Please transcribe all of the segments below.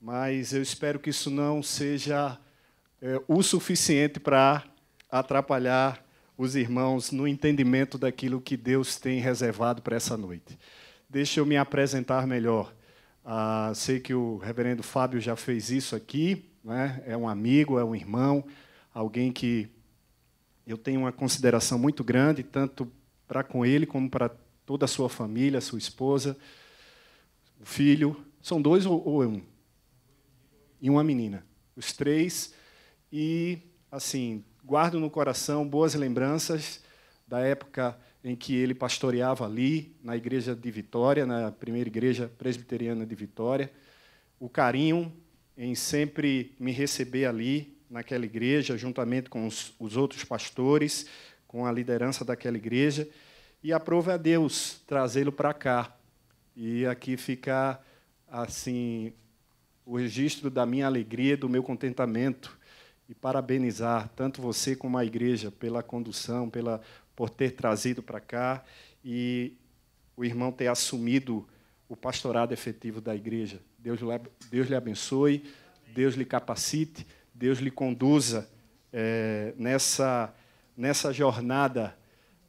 mas eu espero que isso não seja é, o suficiente para atrapalhar os irmãos no entendimento daquilo que Deus tem reservado para essa noite. Deixa eu me apresentar melhor. Ah, sei que o reverendo Fábio já fez isso aqui, né? é um amigo, é um irmão, alguém que eu tenho uma consideração muito grande, tanto para com ele como para toda a sua família, sua esposa, o filho. São dois ou, ou é um? e uma menina. Os três. E, assim, guardo no coração boas lembranças da época em que ele pastoreava ali, na igreja de Vitória, na primeira igreja presbiteriana de Vitória. O carinho em sempre me receber ali, naquela igreja, juntamente com os, os outros pastores, com a liderança daquela igreja. E aprove a Deus trazê-lo para cá. E aqui ficar, assim, o registro da minha alegria e do meu contentamento e parabenizar tanto você como a igreja pela condução, pela por ter trazido para cá e o irmão ter assumido o pastorado efetivo da igreja. Deus, Deus lhe abençoe, Deus lhe capacite, Deus lhe conduza é, nessa, nessa jornada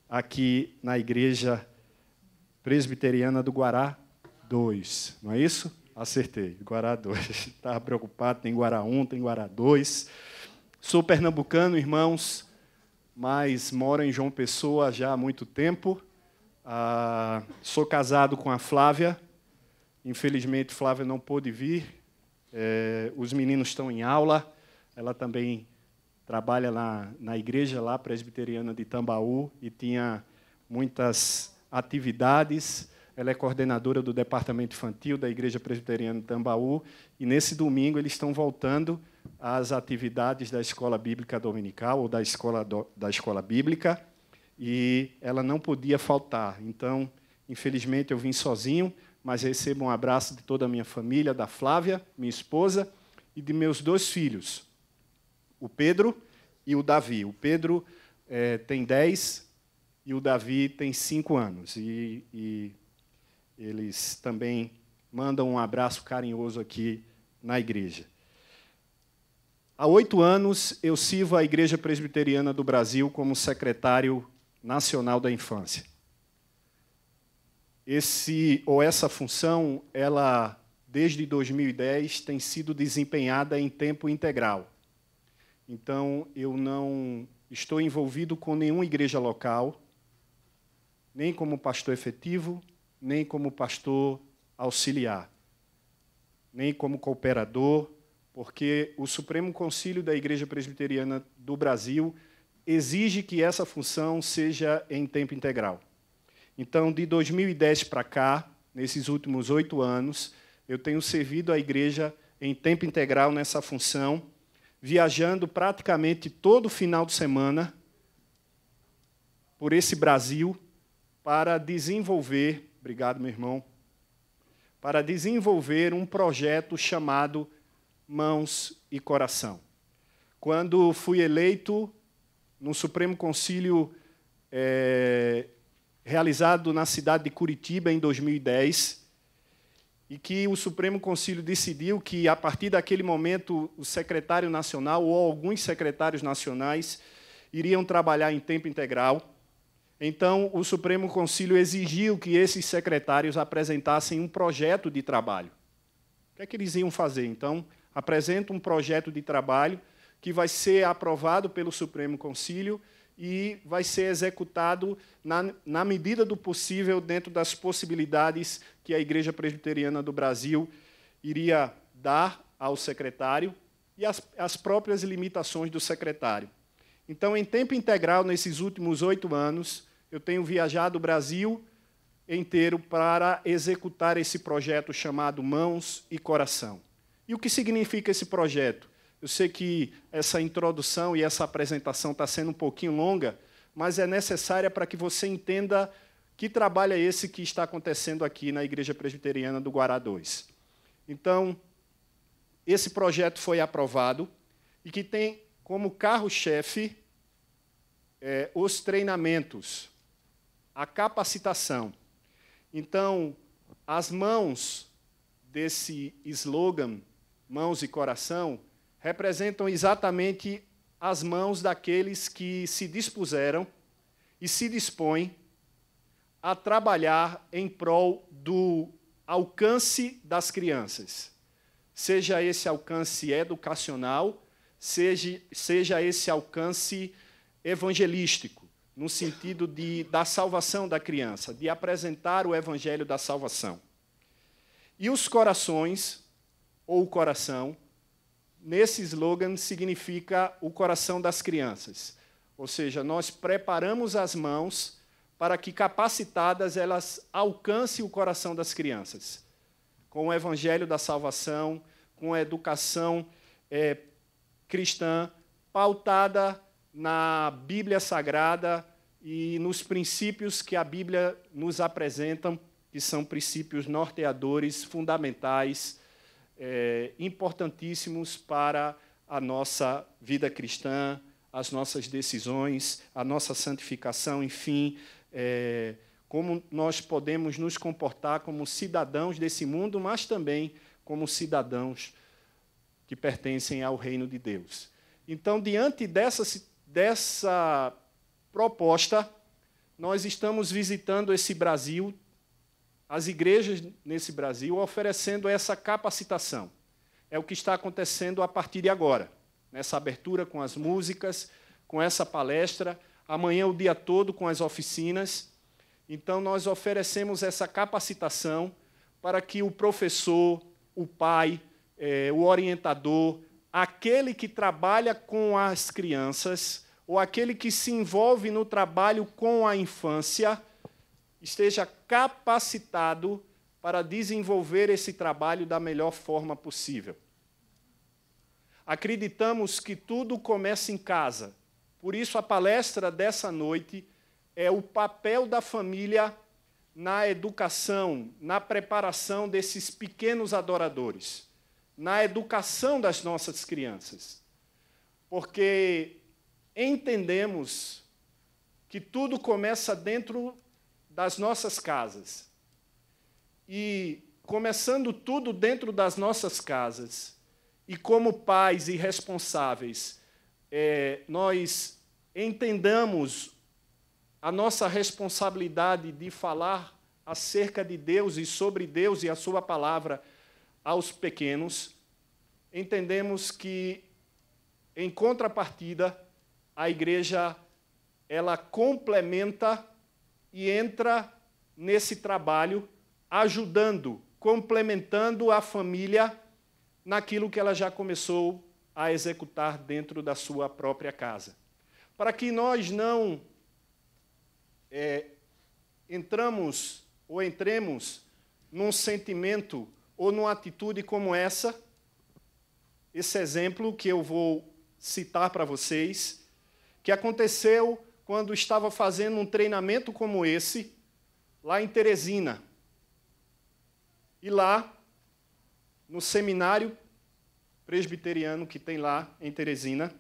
aqui na igreja presbiteriana do Guará 2, não é isso? Acertei, Guará 2. Estava preocupado, tem Guará 1, tem Guará 2. Sou pernambucano, irmãos, mas moro em João Pessoa já há muito tempo. Ah, sou casado com a Flávia. Infelizmente, Flávia não pôde vir. É, os meninos estão em aula. Ela também trabalha na, na igreja lá, presbiteriana de Tambaú, e tinha muitas atividades. Ela é coordenadora do Departamento Infantil da Igreja Presbiteriana de Tambaú. E nesse domingo eles estão voltando às atividades da Escola Bíblica Dominical, ou da Escola, do, da escola Bíblica. E ela não podia faltar. Então, infelizmente, eu vim sozinho, mas recebo um abraço de toda a minha família, da Flávia, minha esposa, e de meus dois filhos, o Pedro e o Davi. O Pedro é, tem 10 e o Davi tem 5 anos. E, e, eles também mandam um abraço carinhoso aqui na igreja. Há oito anos eu sirvo a Igreja Presbiteriana do Brasil como secretário nacional da infância. Esse ou essa função, ela desde 2010 tem sido desempenhada em tempo integral. Então eu não estou envolvido com nenhuma igreja local, nem como pastor efetivo, nem como pastor auxiliar, nem como cooperador, porque o Supremo Concílio da Igreja Presbiteriana do Brasil exige que essa função seja em tempo integral. Então, de 2010 para cá, nesses últimos oito anos, eu tenho servido a igreja em tempo integral nessa função, viajando praticamente todo final de semana por esse Brasil para desenvolver Obrigado, meu irmão. Para desenvolver um projeto chamado Mãos e Coração. Quando fui eleito no Supremo Concílio é, realizado na cidade de Curitiba em 2010, e que o Supremo Concílio decidiu que, a partir daquele momento, o secretário nacional ou alguns secretários nacionais iriam trabalhar em tempo integral. Então, o Supremo Conselho exigiu que esses secretários apresentassem um projeto de trabalho. O que é que eles iam fazer? Então, apresenta um projeto de trabalho que vai ser aprovado pelo Supremo Conselho e vai ser executado na, na medida do possível, dentro das possibilidades que a Igreja Presbiteriana do Brasil iria dar ao secretário e as, as próprias limitações do secretário. Então, em tempo integral, nesses últimos oito anos, eu tenho viajado o Brasil inteiro para executar esse projeto chamado Mãos e Coração. E o que significa esse projeto? Eu sei que essa introdução e essa apresentação está sendo um pouquinho longa, mas é necessária para que você entenda que trabalho é esse que está acontecendo aqui na Igreja Presbiteriana do Guará 2. Então, esse projeto foi aprovado e que tem como carro-chefe é, os treinamentos a capacitação. Então, as mãos desse slogan, mãos e coração, representam exatamente as mãos daqueles que se dispuseram e se dispõem a trabalhar em prol do alcance das crianças. Seja esse alcance educacional, seja, seja esse alcance evangelístico no sentido de, da salvação da criança, de apresentar o evangelho da salvação. E os corações, ou o coração, nesse slogan significa o coração das crianças. Ou seja, nós preparamos as mãos para que, capacitadas, elas alcancem o coração das crianças, com o evangelho da salvação, com a educação é, cristã, pautada na Bíblia Sagrada, e nos princípios que a Bíblia nos apresenta, que são princípios norteadores, fundamentais, é, importantíssimos para a nossa vida cristã, as nossas decisões, a nossa santificação, enfim, é, como nós podemos nos comportar como cidadãos desse mundo, mas também como cidadãos que pertencem ao reino de Deus. Então, diante dessa, dessa proposta, nós estamos visitando esse Brasil, as igrejas nesse Brasil, oferecendo essa capacitação. É o que está acontecendo a partir de agora, nessa abertura com as músicas, com essa palestra, amanhã o dia todo com as oficinas. Então, nós oferecemos essa capacitação para que o professor, o pai, eh, o orientador, aquele que trabalha com as crianças, ou aquele que se envolve no trabalho com a infância esteja capacitado para desenvolver esse trabalho da melhor forma possível. Acreditamos que tudo começa em casa. Por isso, a palestra dessa noite é o papel da família na educação, na preparação desses pequenos adoradores, na educação das nossas crianças. Porque entendemos que tudo começa dentro das nossas casas. E começando tudo dentro das nossas casas, e como pais e responsáveis, é, nós entendamos a nossa responsabilidade de falar acerca de Deus e sobre Deus e a Sua palavra aos pequenos, entendemos que, em contrapartida, a igreja ela complementa e entra nesse trabalho ajudando, complementando a família naquilo que ela já começou a executar dentro da sua própria casa. Para que nós não é, entramos ou entremos num sentimento ou numa atitude como essa, esse exemplo que eu vou citar para vocês, que aconteceu quando estava fazendo um treinamento como esse, lá em Teresina. E lá, no seminário presbiteriano que tem lá em Teresina,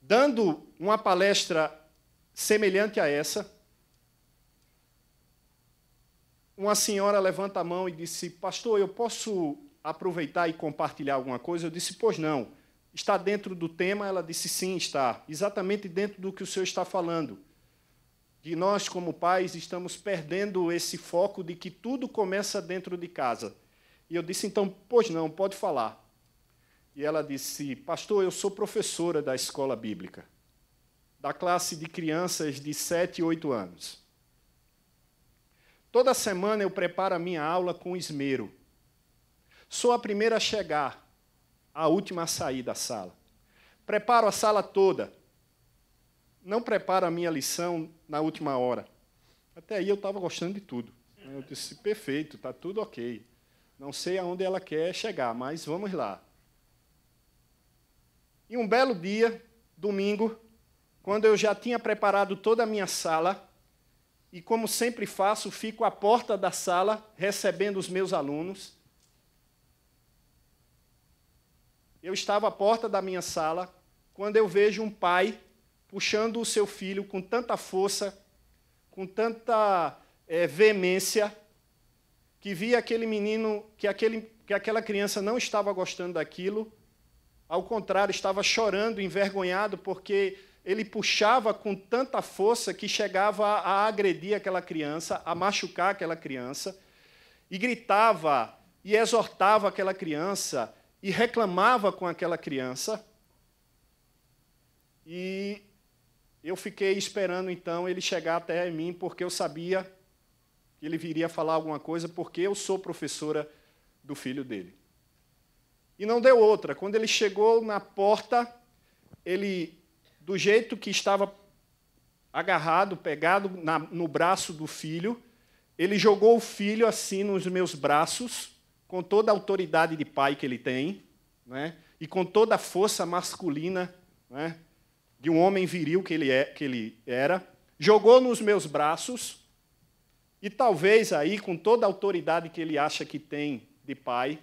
dando uma palestra semelhante a essa, uma senhora levanta a mão e disse: Pastor, eu posso aproveitar e compartilhar alguma coisa? Eu disse: Pois não. Está dentro do tema? Ela disse sim, está. Exatamente dentro do que o senhor está falando. E nós, como pais, estamos perdendo esse foco de que tudo começa dentro de casa. E eu disse, então, pois não, pode falar. E ela disse, pastor, eu sou professora da escola bíblica, da classe de crianças de 7 e 8 anos. Toda semana eu preparo a minha aula com esmero. Sou a primeira a chegar, a última a sair da sala. Preparo a sala toda. Não preparo a minha lição na última hora. Até aí eu estava gostando de tudo. Eu disse, perfeito, está tudo ok. Não sei aonde ela quer chegar, mas vamos lá. E um belo dia, domingo, quando eu já tinha preparado toda a minha sala, e como sempre faço, fico à porta da sala recebendo os meus alunos. Eu estava à porta da minha sala quando eu vejo um pai puxando o seu filho com tanta força, com tanta é, veemência, que via aquele menino, que, aquele, que aquela criança não estava gostando daquilo, ao contrário, estava chorando, envergonhado, porque ele puxava com tanta força que chegava a agredir aquela criança, a machucar aquela criança, e gritava e exortava aquela criança, e reclamava com aquela criança. E eu fiquei esperando então ele chegar até mim, porque eu sabia que ele viria falar alguma coisa, porque eu sou professora do filho dele. E não deu outra. Quando ele chegou na porta, ele, do jeito que estava agarrado, pegado na, no braço do filho, ele jogou o filho assim nos meus braços com toda a autoridade de pai que ele tem, né? e com toda a força masculina né? de um homem viril que ele, é, que ele era, jogou nos meus braços, e talvez aí, com toda a autoridade que ele acha que tem de pai,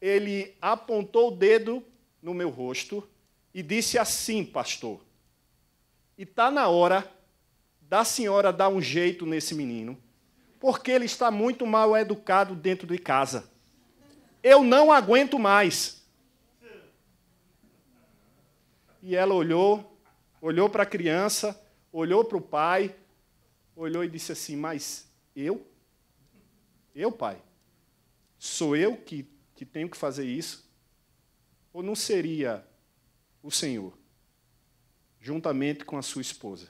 ele apontou o dedo no meu rosto e disse assim, pastor, e está na hora da senhora dar um jeito nesse menino, porque ele está muito mal educado dentro de casa. Eu não aguento mais. E ela olhou, olhou para a criança, olhou para o pai, olhou e disse assim: Mas eu? Eu, pai? Sou eu que, que tenho que fazer isso? Ou não seria o Senhor, juntamente com a sua esposa?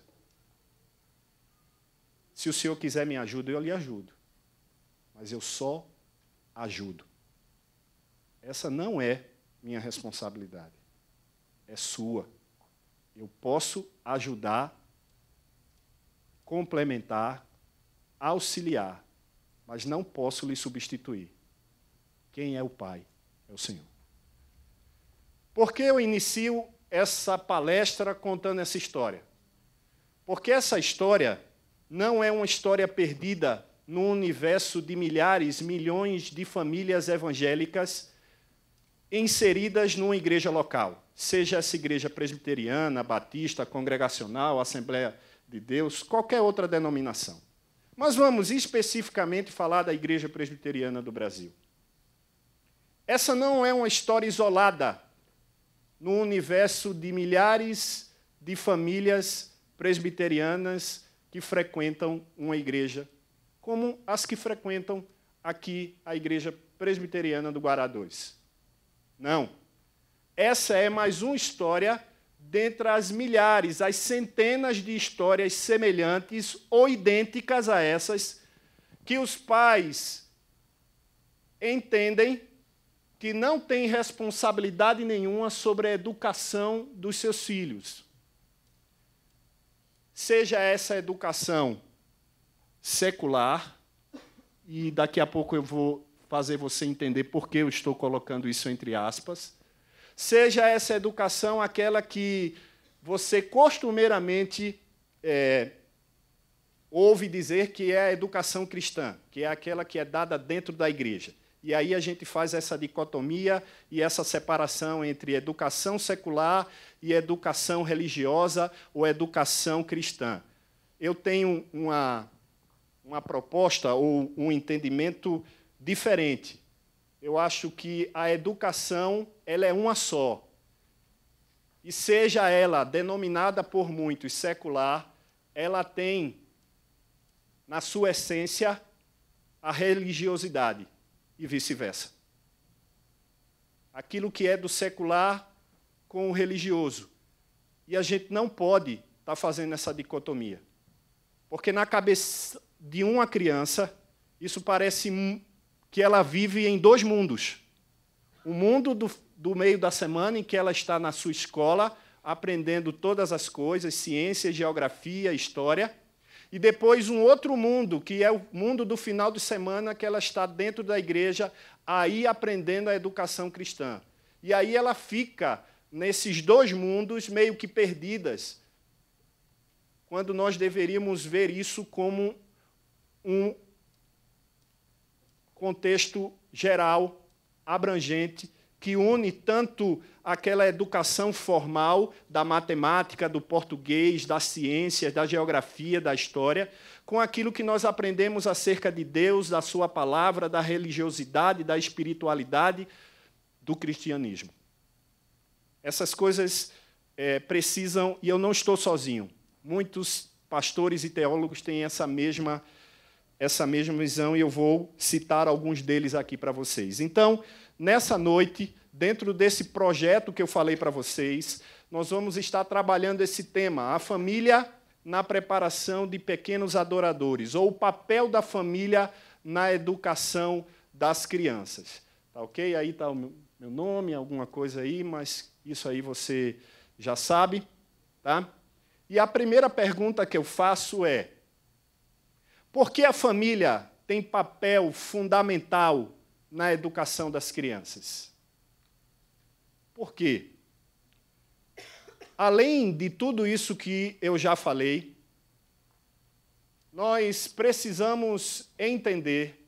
Se o Senhor quiser me ajuda, eu lhe ajudo. Mas eu só ajudo. Essa não é minha responsabilidade. É sua. Eu posso ajudar, complementar, auxiliar, mas não posso lhe substituir. Quem é o Pai? É o Senhor. Por que eu inicio essa palestra contando essa história? Porque essa história não é uma história perdida no universo de milhares, milhões de famílias evangélicas inseridas numa igreja local, seja essa igreja presbiteriana, batista, congregacional, Assembleia de Deus, qualquer outra denominação. Mas vamos especificamente falar da Igreja Presbiteriana do Brasil. Essa não é uma história isolada no universo de milhares de famílias presbiterianas que frequentam uma igreja, como as que frequentam aqui a Igreja Presbiteriana do Guará 2. Não. Essa é mais uma história dentre as milhares, as centenas de histórias semelhantes ou idênticas a essas que os pais entendem que não têm responsabilidade nenhuma sobre a educação dos seus filhos. Seja essa educação secular, e daqui a pouco eu vou fazer você entender por que eu estou colocando isso entre aspas. Seja essa educação aquela que você costumeiramente é, ouve dizer que é a educação cristã, que é aquela que é dada dentro da igreja. E aí a gente faz essa dicotomia e essa separação entre educação secular e educação religiosa ou educação cristã. Eu tenho uma, uma proposta ou um entendimento diferente. Eu acho que a educação ela é uma só. E seja ela denominada por muitos secular, ela tem na sua essência a religiosidade e vice-versa. Aquilo que é do secular com o religioso. E a gente não pode estar tá fazendo essa dicotomia. Porque na cabeça de uma criança, isso parece que ela vive em dois mundos. O mundo do, do meio da semana, em que ela está na sua escola, aprendendo todas as coisas, ciência, geografia, história. E depois um outro mundo, que é o mundo do final de semana, que ela está dentro da igreja, aí aprendendo a educação cristã. E aí ela fica nesses dois mundos meio que perdidas, quando nós deveríamos ver isso como um contexto geral, abrangente, que une tanto aquela educação formal da matemática, do português, da ciência, da geografia, da história, com aquilo que nós aprendemos acerca de Deus, da sua palavra, da religiosidade, da espiritualidade, do cristianismo. Essas coisas é, precisam, e eu não estou sozinho, muitos pastores e teólogos têm essa mesma essa mesma visão e eu vou citar alguns deles aqui para vocês. Então, nessa noite, dentro desse projeto que eu falei para vocês, nós vamos estar trabalhando esse tema, a família na preparação de pequenos adoradores, ou o papel da família na educação das crianças. Tá ok? Aí está o meu nome, alguma coisa aí, mas isso aí você já sabe. Tá? E a primeira pergunta que eu faço é: porque a família tem papel fundamental na educação das crianças. Por quê? Além de tudo isso que eu já falei, nós precisamos entender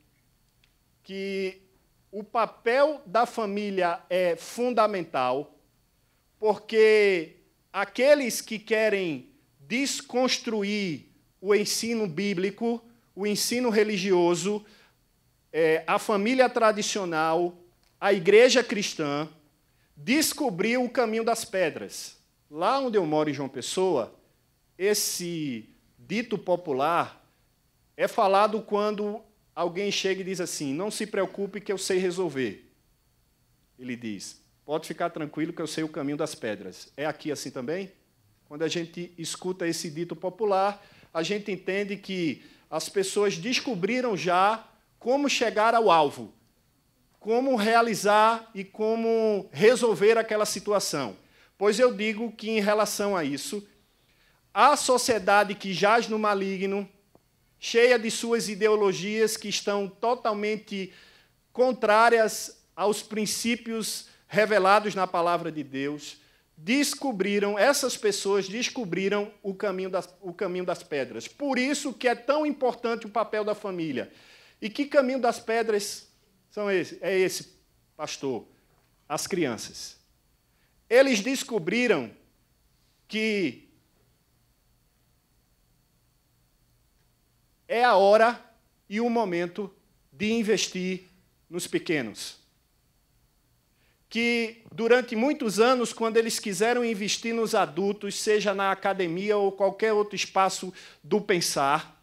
que o papel da família é fundamental, porque aqueles que querem desconstruir o ensino bíblico o ensino religioso, é, a família tradicional, a igreja cristã, descobriu o caminho das pedras. Lá onde eu moro, em João Pessoa, esse dito popular é falado quando alguém chega e diz assim: Não se preocupe que eu sei resolver. Ele diz: Pode ficar tranquilo que eu sei o caminho das pedras. É aqui assim também? Quando a gente escuta esse dito popular, a gente entende que as pessoas descobriram já como chegar ao alvo, como realizar e como resolver aquela situação. Pois eu digo que, em relação a isso, a sociedade que jaz no maligno, cheia de suas ideologias que estão totalmente contrárias aos princípios revelados na palavra de Deus, descobriram, essas pessoas descobriram o caminho, das, o caminho das pedras. Por isso que é tão importante o papel da família. E que caminho das pedras são esse? É esse, pastor, as crianças. Eles descobriram que é a hora e o momento de investir nos pequenos que durante muitos anos, quando eles quiseram investir nos adultos, seja na academia ou qualquer outro espaço do pensar,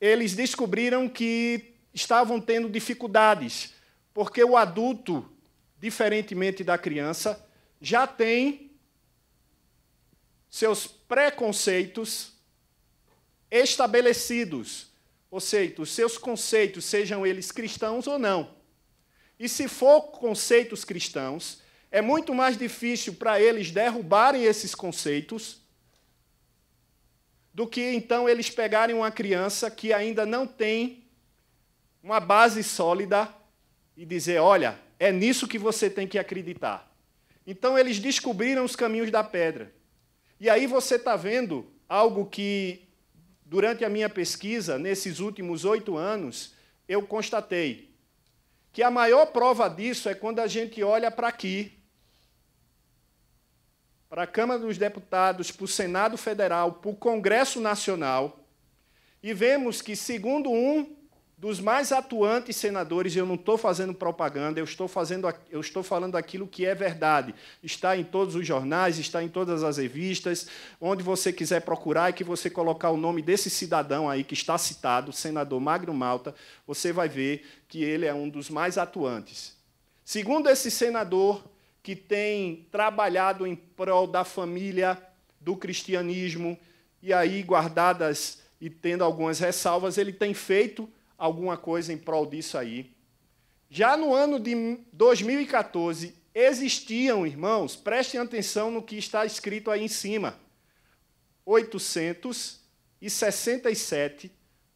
eles descobriram que estavam tendo dificuldades, porque o adulto, diferentemente da criança, já tem seus preconceitos estabelecidos, ou seja, os seus conceitos, sejam eles cristãos ou não. E se for conceitos cristãos, é muito mais difícil para eles derrubarem esses conceitos do que então eles pegarem uma criança que ainda não tem uma base sólida e dizer: olha, é nisso que você tem que acreditar. Então eles descobriram os caminhos da pedra. E aí você está vendo algo que, durante a minha pesquisa, nesses últimos oito anos, eu constatei que a maior prova disso é quando a gente olha para aqui, para a Câmara dos Deputados, para o Senado Federal, para o Congresso Nacional, e vemos que, segundo um dos mais atuantes senadores, eu não estou fazendo propaganda, eu estou, fazendo, eu estou falando aquilo que é verdade. Está em todos os jornais, está em todas as revistas, onde você quiser procurar e que você colocar o nome desse cidadão aí que está citado, o senador Magno Malta, você vai ver que ele é um dos mais atuantes. Segundo esse senador, que tem trabalhado em prol da família, do cristianismo, e aí guardadas e tendo algumas ressalvas, ele tem feito alguma coisa em prol disso aí. Já no ano de 2014, existiam, irmãos, prestem atenção no que está escrito aí em cima: 867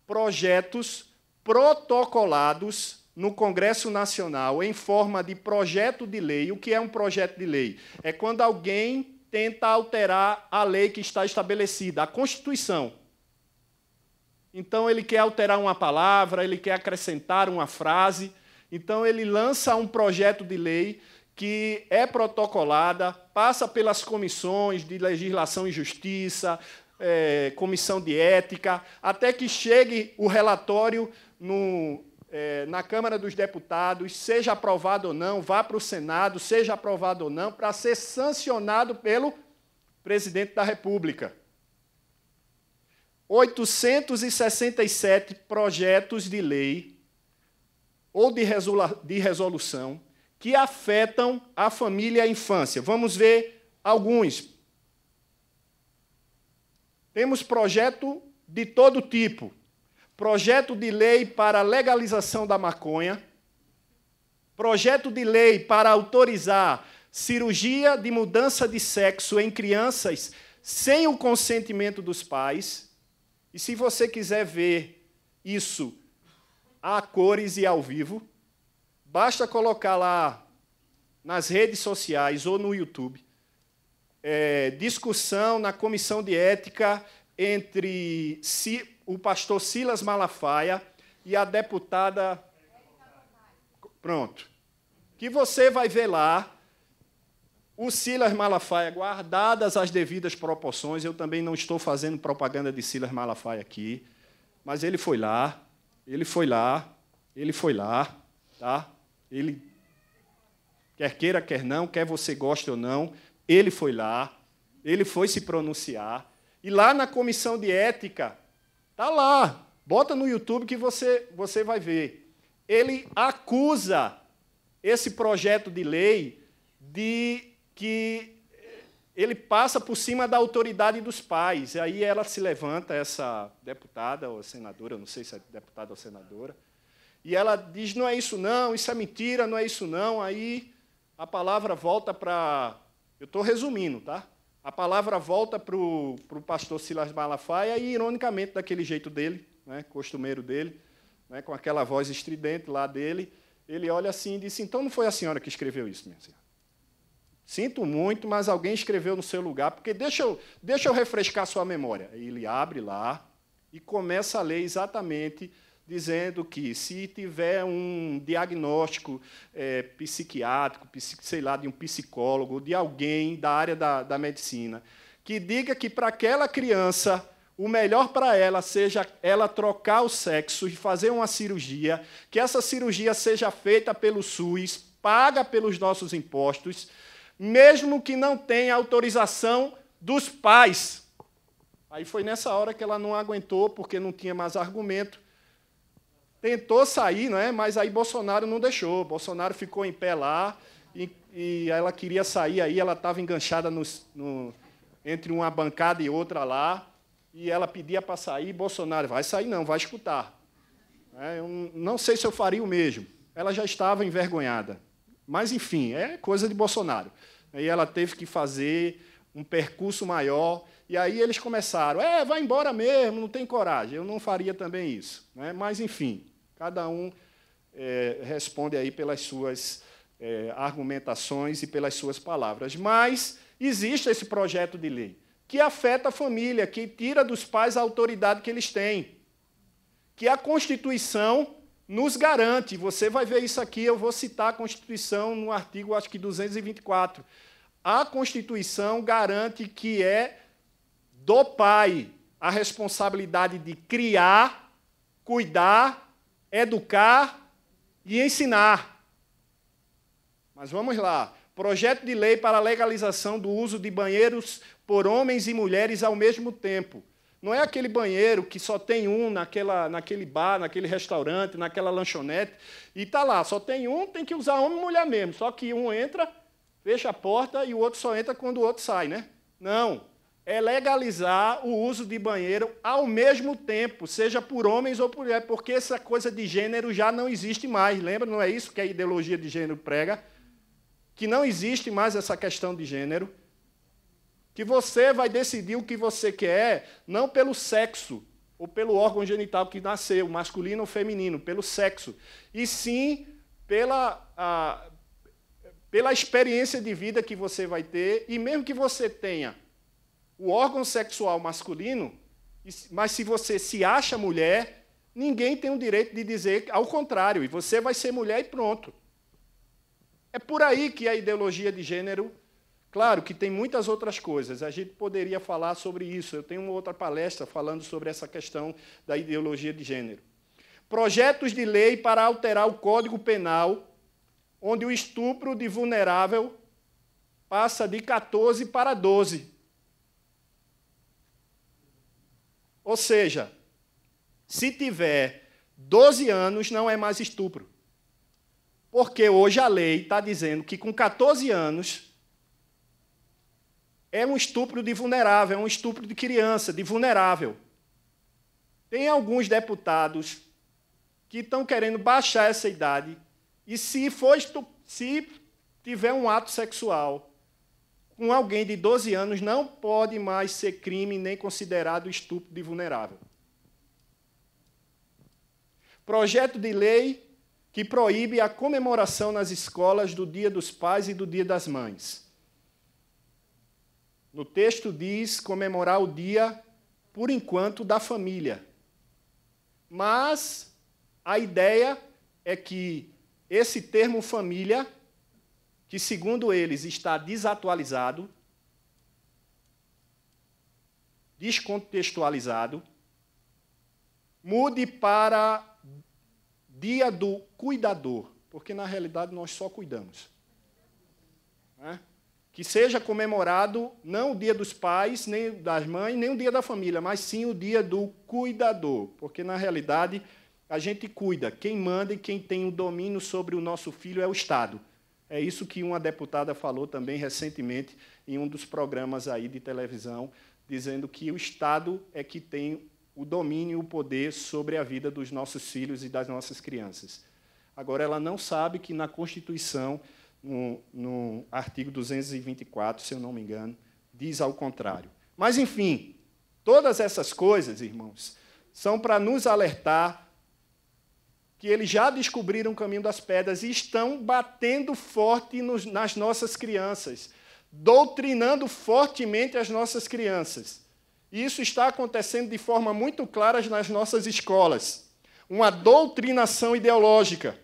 projetos protocolados no Congresso Nacional em forma de projeto de lei. O que é um projeto de lei? É quando alguém tenta alterar a lei que está estabelecida, a Constituição. Então ele quer alterar uma palavra, ele quer acrescentar uma frase. Então ele lança um projeto de lei que é protocolada, passa pelas comissões de legislação e justiça, é, comissão de ética, até que chegue o relatório no, é, na Câmara dos Deputados, seja aprovado ou não, vá para o Senado, seja aprovado ou não, para ser sancionado pelo presidente da República. 867 projetos de lei ou de, de resolução que afetam a família e a infância. Vamos ver alguns. Temos projeto de todo tipo. Projeto de lei para legalização da maconha, projeto de lei para autorizar cirurgia de mudança de sexo em crianças sem o consentimento dos pais, e se você quiser ver isso a cores e ao vivo, basta colocar lá nas redes sociais ou no YouTube é, discussão na comissão de ética entre si, o pastor Silas Malafaia e a deputada. Pronto. Que você vai ver lá o Silas Malafaia, guardadas as devidas proporções, eu também não estou fazendo propaganda de Silas Malafaia aqui, mas ele foi lá, ele foi lá, ele foi lá, tá? Ele quer queira, quer não, quer você goste ou não, ele foi lá, ele foi se pronunciar. E lá na comissão de ética, tá lá, bota no YouTube que você, você vai ver. Ele acusa esse projeto de lei de que eh, ele passa por cima da autoridade dos pais. E aí ela se levanta, essa deputada ou senadora, não sei se é deputada ou senadora, e ela diz: não é isso não, isso é mentira, não é isso não. Aí a palavra volta para. Eu estou resumindo, tá? A palavra volta para o pastor Silas Malafaia e, ironicamente, daquele jeito dele, né, costumeiro dele, né, com aquela voz estridente lá dele, ele olha assim e diz: assim, então não foi a senhora que escreveu isso, minha senhora. Sinto muito, mas alguém escreveu no seu lugar, porque deixa eu, deixa eu refrescar sua memória. Ele abre lá e começa a ler exatamente dizendo que se tiver um diagnóstico é, psiquiátrico, sei lá, de um psicólogo, de alguém da área da, da medicina, que diga que para aquela criança o melhor para ela seja ela trocar o sexo e fazer uma cirurgia, que essa cirurgia seja feita pelo SUS, paga pelos nossos impostos mesmo que não tenha autorização dos pais. Aí foi nessa hora que ela não aguentou, porque não tinha mais argumento. Tentou sair, não é? mas aí Bolsonaro não deixou. Bolsonaro ficou em pé lá e, e ela queria sair aí, ela estava enganchada no, entre uma bancada e outra lá. E ela pedia para sair, Bolsonaro, vai sair não, vai escutar. É, não sei se eu faria o mesmo. Ela já estava envergonhada. Mas, enfim, é coisa de Bolsonaro. E ela teve que fazer um percurso maior. E aí eles começaram: é, vai embora mesmo, não tem coragem. Eu não faria também isso. Né? Mas, enfim, cada um é, responde aí pelas suas é, argumentações e pelas suas palavras. Mas existe esse projeto de lei que afeta a família, que tira dos pais a autoridade que eles têm. Que a Constituição nos garante, você vai ver isso aqui, eu vou citar a Constituição no artigo, acho que 224. A Constituição garante que é do pai a responsabilidade de criar, cuidar, educar e ensinar. Mas vamos lá. Projeto de lei para a legalização do uso de banheiros por homens e mulheres ao mesmo tempo. Não é aquele banheiro que só tem um naquela, naquele bar, naquele restaurante, naquela lanchonete, e está lá, só tem um, tem que usar homem e mulher mesmo. Só que um entra, fecha a porta e o outro só entra quando o outro sai, né? Não. É legalizar o uso de banheiro ao mesmo tempo, seja por homens ou por mulher, porque essa coisa de gênero já não existe mais. Lembra? Não é isso que a ideologia de gênero prega? Que não existe mais essa questão de gênero que você vai decidir o que você quer, não pelo sexo ou pelo órgão genital que nasceu, masculino ou feminino, pelo sexo, e sim pela, a, pela experiência de vida que você vai ter, e mesmo que você tenha o órgão sexual masculino, mas se você se acha mulher, ninguém tem o direito de dizer ao contrário, e você vai ser mulher e pronto. É por aí que a ideologia de gênero Claro que tem muitas outras coisas, a gente poderia falar sobre isso. Eu tenho uma outra palestra falando sobre essa questão da ideologia de gênero. Projetos de lei para alterar o Código Penal, onde o estupro de vulnerável passa de 14 para 12. Ou seja, se tiver 12 anos, não é mais estupro. Porque hoje a lei está dizendo que com 14 anos é um estupro de vulnerável, é um estupro de criança, de vulnerável. Tem alguns deputados que estão querendo baixar essa idade e se for se tiver um ato sexual com alguém de 12 anos não pode mais ser crime nem considerado estupro de vulnerável. Projeto de lei que proíbe a comemoração nas escolas do Dia dos Pais e do Dia das Mães. No texto diz comemorar o dia, por enquanto, da família. Mas a ideia é que esse termo família, que segundo eles está desatualizado, descontextualizado, mude para dia do cuidador, porque na realidade nós só cuidamos. é? que seja comemorado não o dia dos pais, nem das mães, nem o dia da família, mas sim o dia do cuidador, porque na realidade a gente cuida. Quem manda e quem tem o domínio sobre o nosso filho é o Estado. É isso que uma deputada falou também recentemente em um dos programas aí de televisão, dizendo que o Estado é que tem o domínio e o poder sobre a vida dos nossos filhos e das nossas crianças. Agora, ela não sabe que na Constituição no, no artigo 224, se eu não me engano, diz ao contrário. Mas, enfim, todas essas coisas, irmãos, são para nos alertar que eles já descobriram o caminho das pedras e estão batendo forte nos, nas nossas crianças, doutrinando fortemente as nossas crianças. E isso está acontecendo de forma muito clara nas nossas escolas. Uma doutrinação ideológica.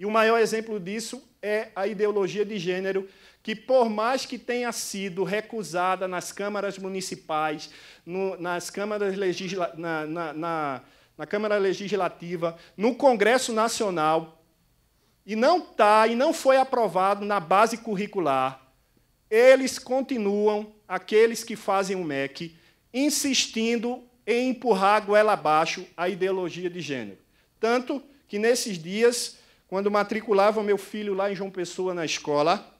E o maior exemplo disso é a ideologia de gênero, que, por mais que tenha sido recusada nas câmaras municipais, no, nas câmaras legisla, na, na, na, na Câmara Legislativa, no Congresso Nacional, e não está e não foi aprovado na base curricular, eles continuam, aqueles que fazem o MEC, insistindo em empurrar a goela abaixo a ideologia de gênero. Tanto que, nesses dias, quando matriculava meu filho lá em João Pessoa na escola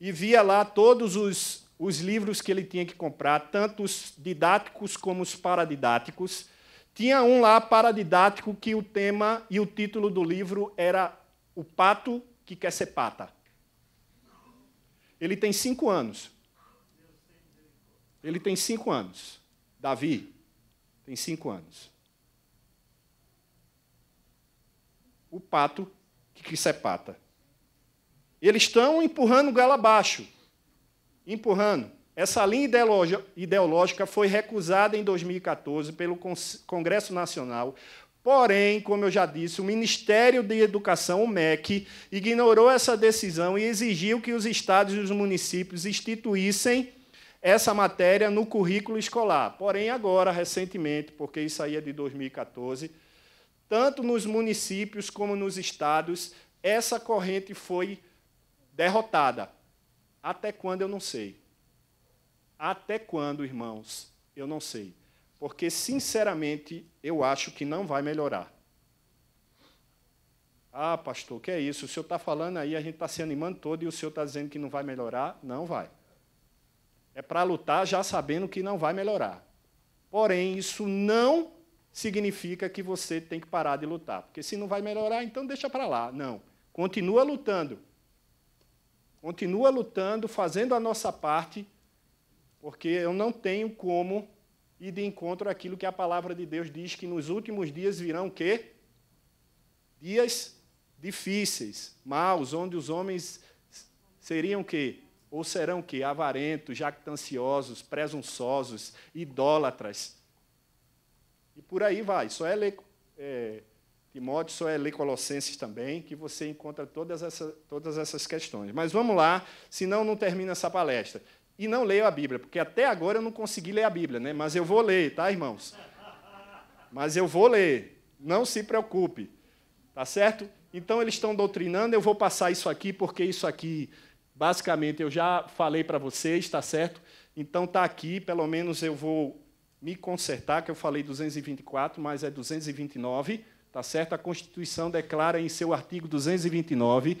e via lá todos os, os livros que ele tinha que comprar, tanto os didáticos como os paradidáticos. Tinha um lá paradidático que o tema e o título do livro era O Pato que Quer Ser Pata. Ele tem cinco anos. Ele tem cinco anos. Davi tem cinco anos. O pato que sepata. Eles estão empurrando o goela abaixo. Empurrando. Essa linha ideológica foi recusada em 2014 pelo Congresso Nacional. Porém, como eu já disse, o Ministério de Educação, o MEC, ignorou essa decisão e exigiu que os estados e os municípios instituíssem essa matéria no currículo escolar. Porém, agora, recentemente, porque isso aí é de 2014, tanto nos municípios como nos estados, essa corrente foi derrotada. Até quando eu não sei. Até quando, irmãos, eu não sei. Porque, sinceramente, eu acho que não vai melhorar. Ah, pastor, que é isso? O senhor está falando aí, a gente está se animando todo e o senhor está dizendo que não vai melhorar? Não vai. É para lutar já sabendo que não vai melhorar. Porém, isso não significa que você tem que parar de lutar. Porque se não vai melhorar, então deixa para lá. Não. Continua lutando. Continua lutando, fazendo a nossa parte, porque eu não tenho como ir de encontro àquilo que a palavra de Deus diz que nos últimos dias virão que Dias difíceis, maus, onde os homens seriam que ou serão que avarentos, jactanciosos, presunçosos, idólatras, e por aí vai. Só é ler é, Timóteo, só é ler Colossenses também, que você encontra todas, essa, todas essas questões. Mas vamos lá, senão não termina essa palestra. E não leio a Bíblia, porque até agora eu não consegui ler a Bíblia, né? mas eu vou ler, tá, irmãos? Mas eu vou ler, não se preocupe, tá certo? Então eles estão doutrinando, eu vou passar isso aqui, porque isso aqui, basicamente, eu já falei para vocês, tá certo? Então tá aqui, pelo menos eu vou me consertar, que eu falei 224, mas é 229, tá certo? A Constituição declara em seu artigo 229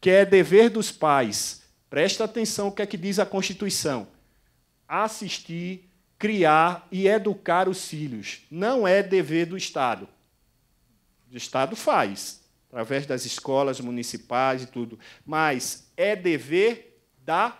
que é dever dos pais, presta atenção o que é que diz a Constituição, assistir, criar e educar os filhos. Não é dever do Estado. O Estado faz, através das escolas municipais e tudo, mas é dever da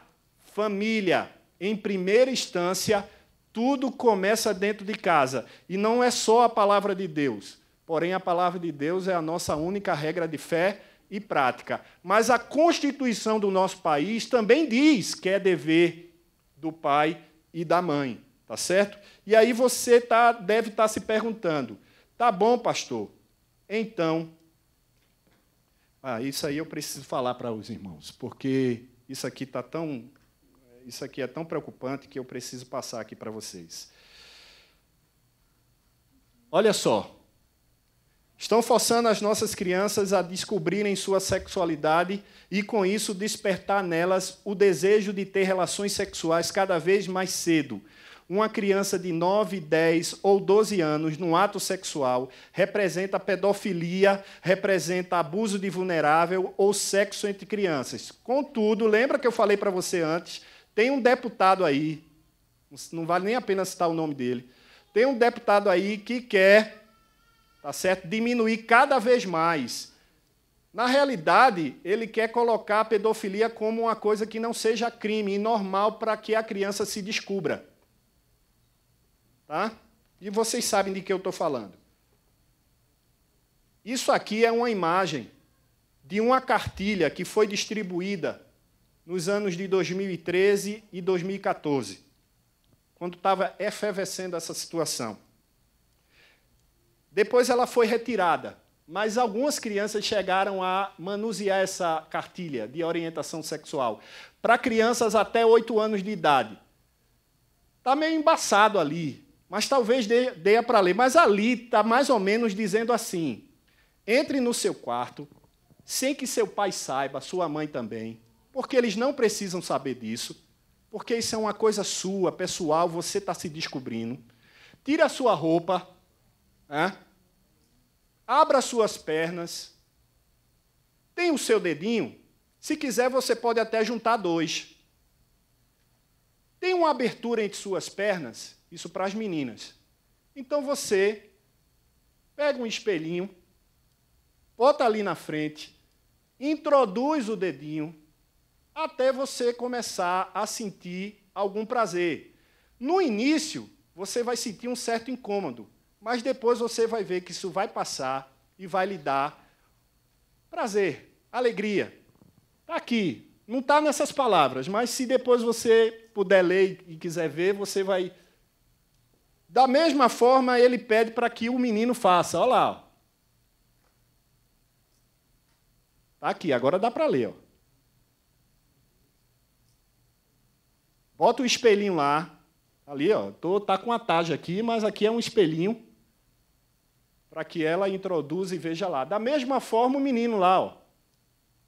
família, em primeira instância, tudo começa dentro de casa. E não é só a palavra de Deus. Porém, a palavra de Deus é a nossa única regra de fé e prática. Mas a Constituição do nosso país também diz que é dever do pai e da mãe, tá certo? E aí você tá, deve estar tá se perguntando: tá bom, pastor, então. Ah, isso aí eu preciso falar para os irmãos, porque isso aqui está tão isso aqui é tão preocupante que eu preciso passar aqui para vocês. Olha só. Estão forçando as nossas crianças a descobrirem sua sexualidade e, com isso, despertar nelas o desejo de ter relações sexuais cada vez mais cedo. Uma criança de 9, 10 ou 12 anos num ato sexual representa pedofilia, representa abuso de vulnerável ou sexo entre crianças. Contudo, lembra que eu falei para você antes tem um deputado aí, não vale nem a pena citar o nome dele. Tem um deputado aí que quer, tá certo, diminuir cada vez mais. Na realidade, ele quer colocar a pedofilia como uma coisa que não seja crime e normal para que a criança se descubra. Tá? E vocês sabem de que eu estou falando. Isso aqui é uma imagem de uma cartilha que foi distribuída nos anos de 2013 e 2014, quando estava efervescendo essa situação. Depois ela foi retirada, mas algumas crianças chegaram a manusear essa cartilha de orientação sexual para crianças até 8 anos de idade. Está meio embaçado ali, mas talvez dê, para ler. Mas ali está mais ou menos dizendo assim: entre no seu quarto, sem que seu pai saiba, sua mãe também porque eles não precisam saber disso, porque isso é uma coisa sua, pessoal, você está se descobrindo. Tira a sua roupa, né? abra suas pernas, tem o seu dedinho, se quiser você pode até juntar dois. Tem uma abertura entre suas pernas, isso para as meninas. Então você pega um espelhinho, bota ali na frente, introduz o dedinho até você começar a sentir algum prazer. No início, você vai sentir um certo incômodo, mas depois você vai ver que isso vai passar e vai lhe dar prazer, alegria. Está aqui, não está nessas palavras, mas se depois você puder ler e quiser ver, você vai. Da mesma forma, ele pede para que o menino faça. Olha lá. Está aqui, agora dá para ler. Ó. Bota o espelhinho lá. Ali, ó, tô, tá com a taja aqui, mas aqui é um espelhinho para que ela introduza e veja lá. Da mesma forma, o menino lá, ó.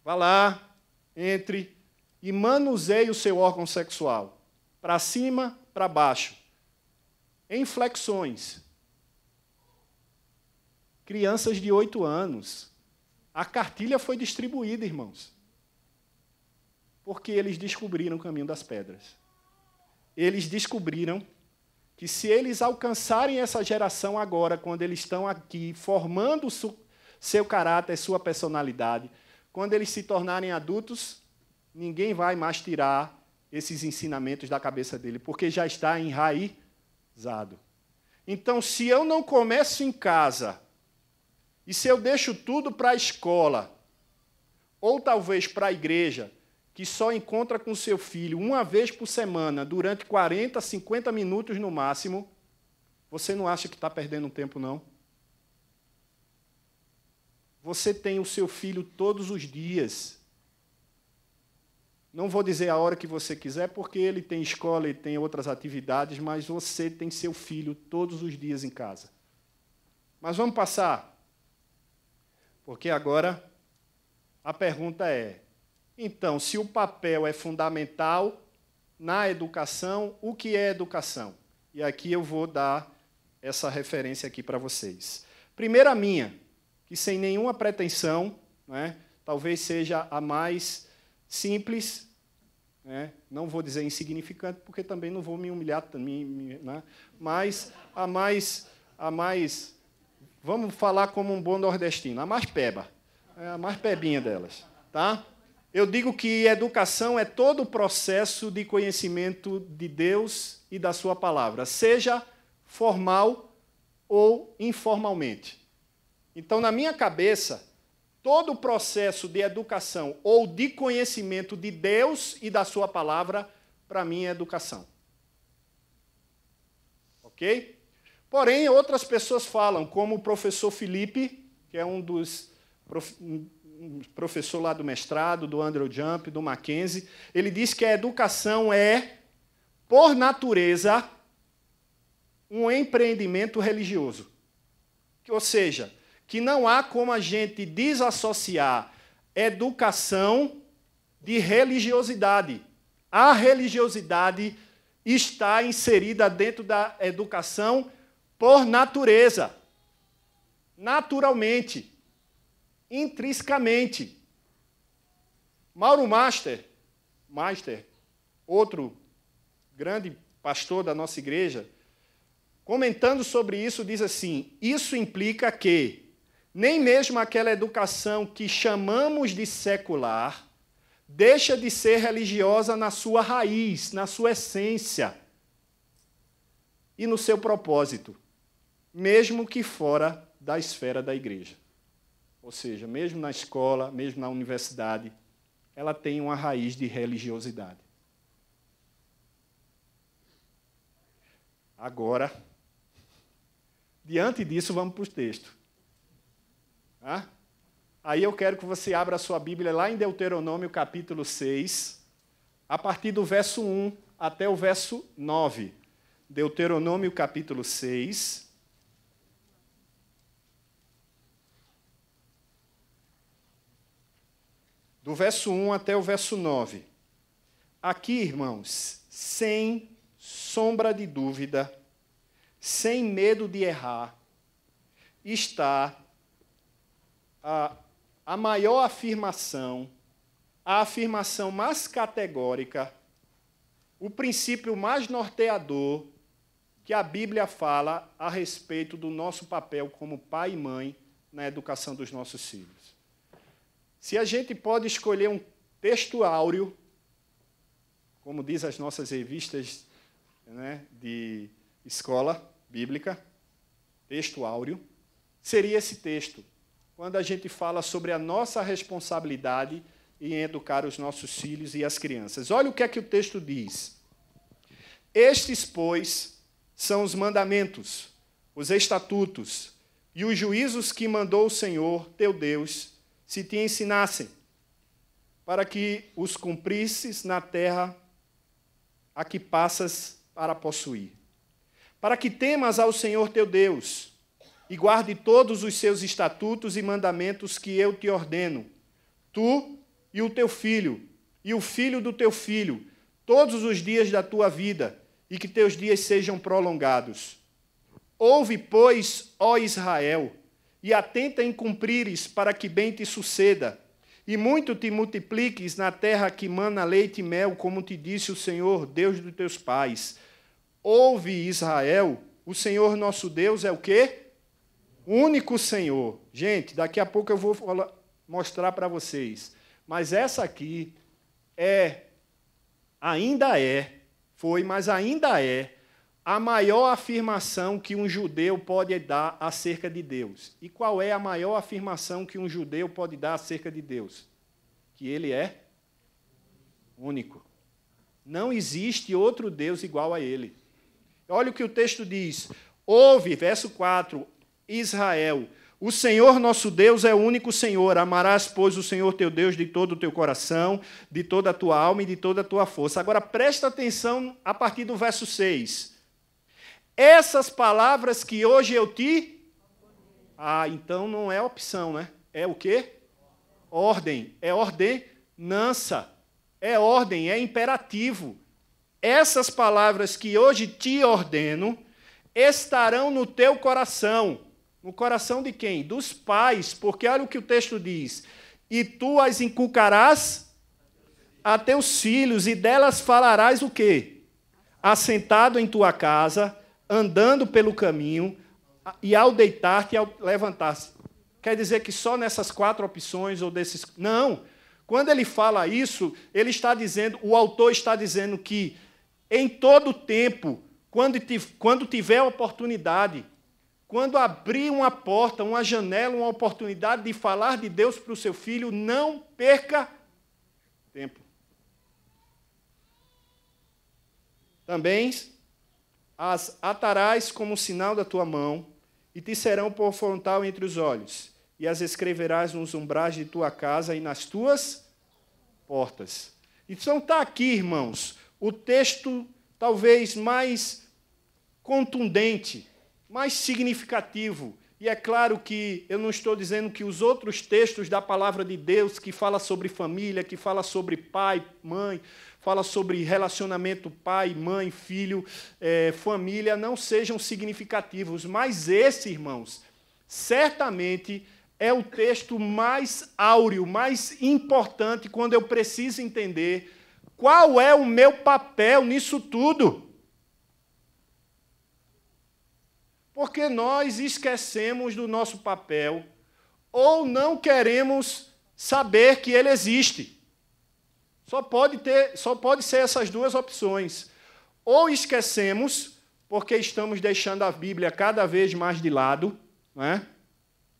Vá lá, entre e manuseie o seu órgão sexual. Para cima, para baixo. Em flexões. Crianças de 8 anos. A cartilha foi distribuída, irmãos. Porque eles descobriram o caminho das pedras eles descobriram que se eles alcançarem essa geração agora, quando eles estão aqui formando seu caráter, sua personalidade, quando eles se tornarem adultos, ninguém vai mais tirar esses ensinamentos da cabeça dele, porque já está enraizado. Então, se eu não começo em casa, e se eu deixo tudo para a escola, ou talvez para a igreja, que só encontra com seu filho uma vez por semana, durante 40, 50 minutos no máximo, você não acha que está perdendo tempo, não? Você tem o seu filho todos os dias. Não vou dizer a hora que você quiser, porque ele tem escola, e tem outras atividades, mas você tem seu filho todos os dias em casa. Mas vamos passar, porque agora a pergunta é: então, se o papel é fundamental na educação, o que é educação? E aqui eu vou dar essa referência aqui para vocês. Primeira minha, que sem nenhuma pretensão, né, talvez seja a mais simples, né, não vou dizer insignificante, porque também não vou me humilhar, me, me, né, mas a mais, a mais, vamos falar como um bom nordestino, a mais peba, é a mais pebinha delas, tá? Eu digo que educação é todo o processo de conhecimento de Deus e da Sua palavra, seja formal ou informalmente. Então, na minha cabeça, todo o processo de educação ou de conhecimento de Deus e da Sua palavra, para mim, é educação. Ok? Porém, outras pessoas falam, como o professor Felipe, que é um dos um professor lá do mestrado, do Andrew Jump, do Mackenzie, ele diz que a educação é, por natureza, um empreendimento religioso. Ou seja, que não há como a gente desassociar educação de religiosidade. A religiosidade está inserida dentro da educação por natureza, naturalmente intrinsecamente. Mauro Master, Master, outro grande pastor da nossa igreja, comentando sobre isso, diz assim: Isso implica que nem mesmo aquela educação que chamamos de secular deixa de ser religiosa na sua raiz, na sua essência e no seu propósito, mesmo que fora da esfera da igreja ou seja, mesmo na escola, mesmo na universidade, ela tem uma raiz de religiosidade. Agora, diante disso, vamos para o texto. Tá? Aí eu quero que você abra a sua Bíblia lá em Deuteronômio capítulo 6, a partir do verso 1 até o verso 9. Deuteronômio capítulo 6, do verso 1 até o verso 9. Aqui, irmãos, sem sombra de dúvida, sem medo de errar, está a, a maior afirmação, a afirmação mais categórica, o princípio mais norteador que a Bíblia fala a respeito do nosso papel como pai e mãe na educação dos nossos filhos. Se a gente pode escolher um texto áureo, como diz as nossas revistas né, de escola bíblica, texto áureo, seria esse texto. Quando a gente fala sobre a nossa responsabilidade em educar os nossos filhos e as crianças. Olha o que é que o texto diz. Estes, pois, são os mandamentos, os estatutos e os juízos que mandou o Senhor, teu Deus, se te ensinassem, para que os cumprisses na terra a que passas para possuir. Para que temas ao Senhor teu Deus e guarde todos os seus estatutos e mandamentos que eu te ordeno, tu e o teu filho, e o filho do teu filho, todos os dias da tua vida, e que teus dias sejam prolongados. Ouve, pois, ó Israel, e atenta em cumprires para que bem te suceda. E muito te multipliques na terra que mana leite e mel, como te disse o Senhor, Deus dos teus pais. Ouve, Israel, o Senhor nosso Deus é o quê? O único Senhor. Gente, daqui a pouco eu vou mostrar para vocês. Mas essa aqui é, ainda é, foi, mas ainda é a maior afirmação que um judeu pode dar acerca de Deus. E qual é a maior afirmação que um judeu pode dar acerca de Deus? Que ele é único. Não existe outro Deus igual a ele. Olha o que o texto diz. Ouve, verso 4, Israel, o Senhor nosso Deus é o único Senhor. Amarás, pois, o Senhor teu Deus de todo o teu coração, de toda a tua alma e de toda a tua força. Agora presta atenção a partir do verso 6 essas palavras que hoje eu te. Ah, então não é opção, né? É o quê? Ordem. É ordenança. É ordem, é imperativo. Essas palavras que hoje te ordeno estarão no teu coração. No coração de quem? Dos pais, porque olha o que o texto diz: E tu as inculcarás a teus filhos, e delas falarás o quê? Assentado em tua casa, andando pelo caminho, e ao deitar-te e ao levantar-se. Quer dizer que só nessas quatro opções ou desses. Não! Quando ele fala isso, ele está dizendo, o autor está dizendo que em todo tempo, quando tiver oportunidade, quando abrir uma porta, uma janela, uma oportunidade de falar de Deus para o seu filho, não perca tempo. Também as atarás como sinal da tua mão, e te serão por frontal entre os olhos, e as escreverás nos umbrais de tua casa e nas tuas portas. Então está aqui, irmãos, o texto talvez mais contundente, mais significativo. E é claro que eu não estou dizendo que os outros textos da palavra de Deus que fala sobre família, que fala sobre pai, mãe, fala sobre relacionamento pai, mãe, filho, é, família, não sejam significativos. Mas esse, irmãos, certamente é o texto mais áureo, mais importante quando eu preciso entender qual é o meu papel nisso tudo. Porque nós esquecemos do nosso papel ou não queremos saber que ele existe. Só pode ter, só pode ser essas duas opções. Ou esquecemos, porque estamos deixando a Bíblia cada vez mais de lado, né?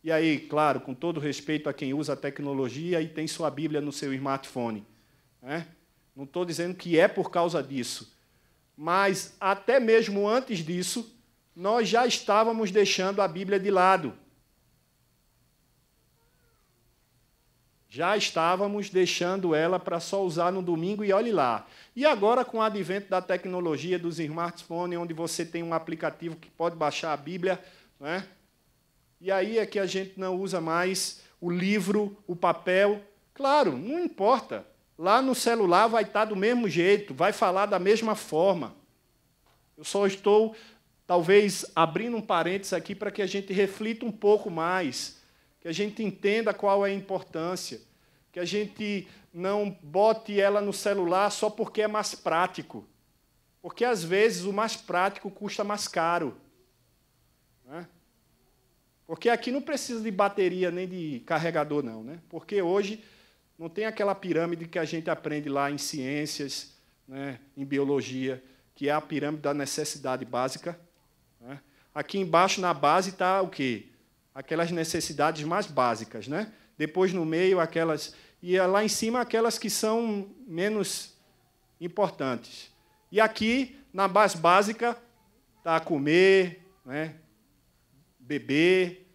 E aí, claro, com todo respeito a quem usa a tecnologia e tem sua Bíblia no seu smartphone, né? Não estou é? dizendo que é por causa disso, mas até mesmo antes disso, nós já estávamos deixando a Bíblia de lado. Já estávamos deixando ela para só usar no domingo e olhe lá. E agora, com o advento da tecnologia dos smartphones, onde você tem um aplicativo que pode baixar a Bíblia, né? e aí é que a gente não usa mais o livro, o papel. Claro, não importa. Lá no celular vai estar tá do mesmo jeito, vai falar da mesma forma. Eu só estou, talvez, abrindo um parênteses aqui para que a gente reflita um pouco mais que a gente entenda qual é a importância, que a gente não bote ela no celular só porque é mais prático. Porque às vezes o mais prático custa mais caro. Né? Porque aqui não precisa de bateria nem de carregador, não. Né? Porque hoje não tem aquela pirâmide que a gente aprende lá em ciências, né, em biologia, que é a pirâmide da necessidade básica. Né? Aqui embaixo, na base, está o quê? aquelas necessidades mais básicas, né? Depois no meio aquelas e é lá em cima aquelas que são menos importantes. E aqui na base básica tá comer, né? Beber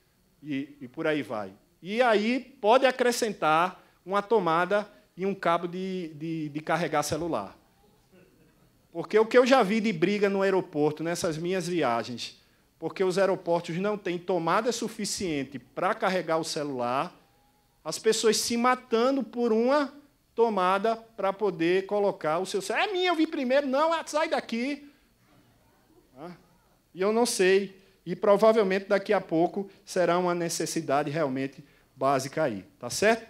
e, e por aí vai. E aí pode acrescentar uma tomada e um cabo de, de, de carregar celular. Porque o que eu já vi de briga no aeroporto nessas minhas viagens porque os aeroportos não têm tomada suficiente para carregar o celular, as pessoas se matando por uma tomada para poder colocar o seu celular. É minha, eu vi primeiro, não, ah, sai daqui. Ah, e eu não sei. E provavelmente daqui a pouco será uma necessidade realmente básica aí, tá certo?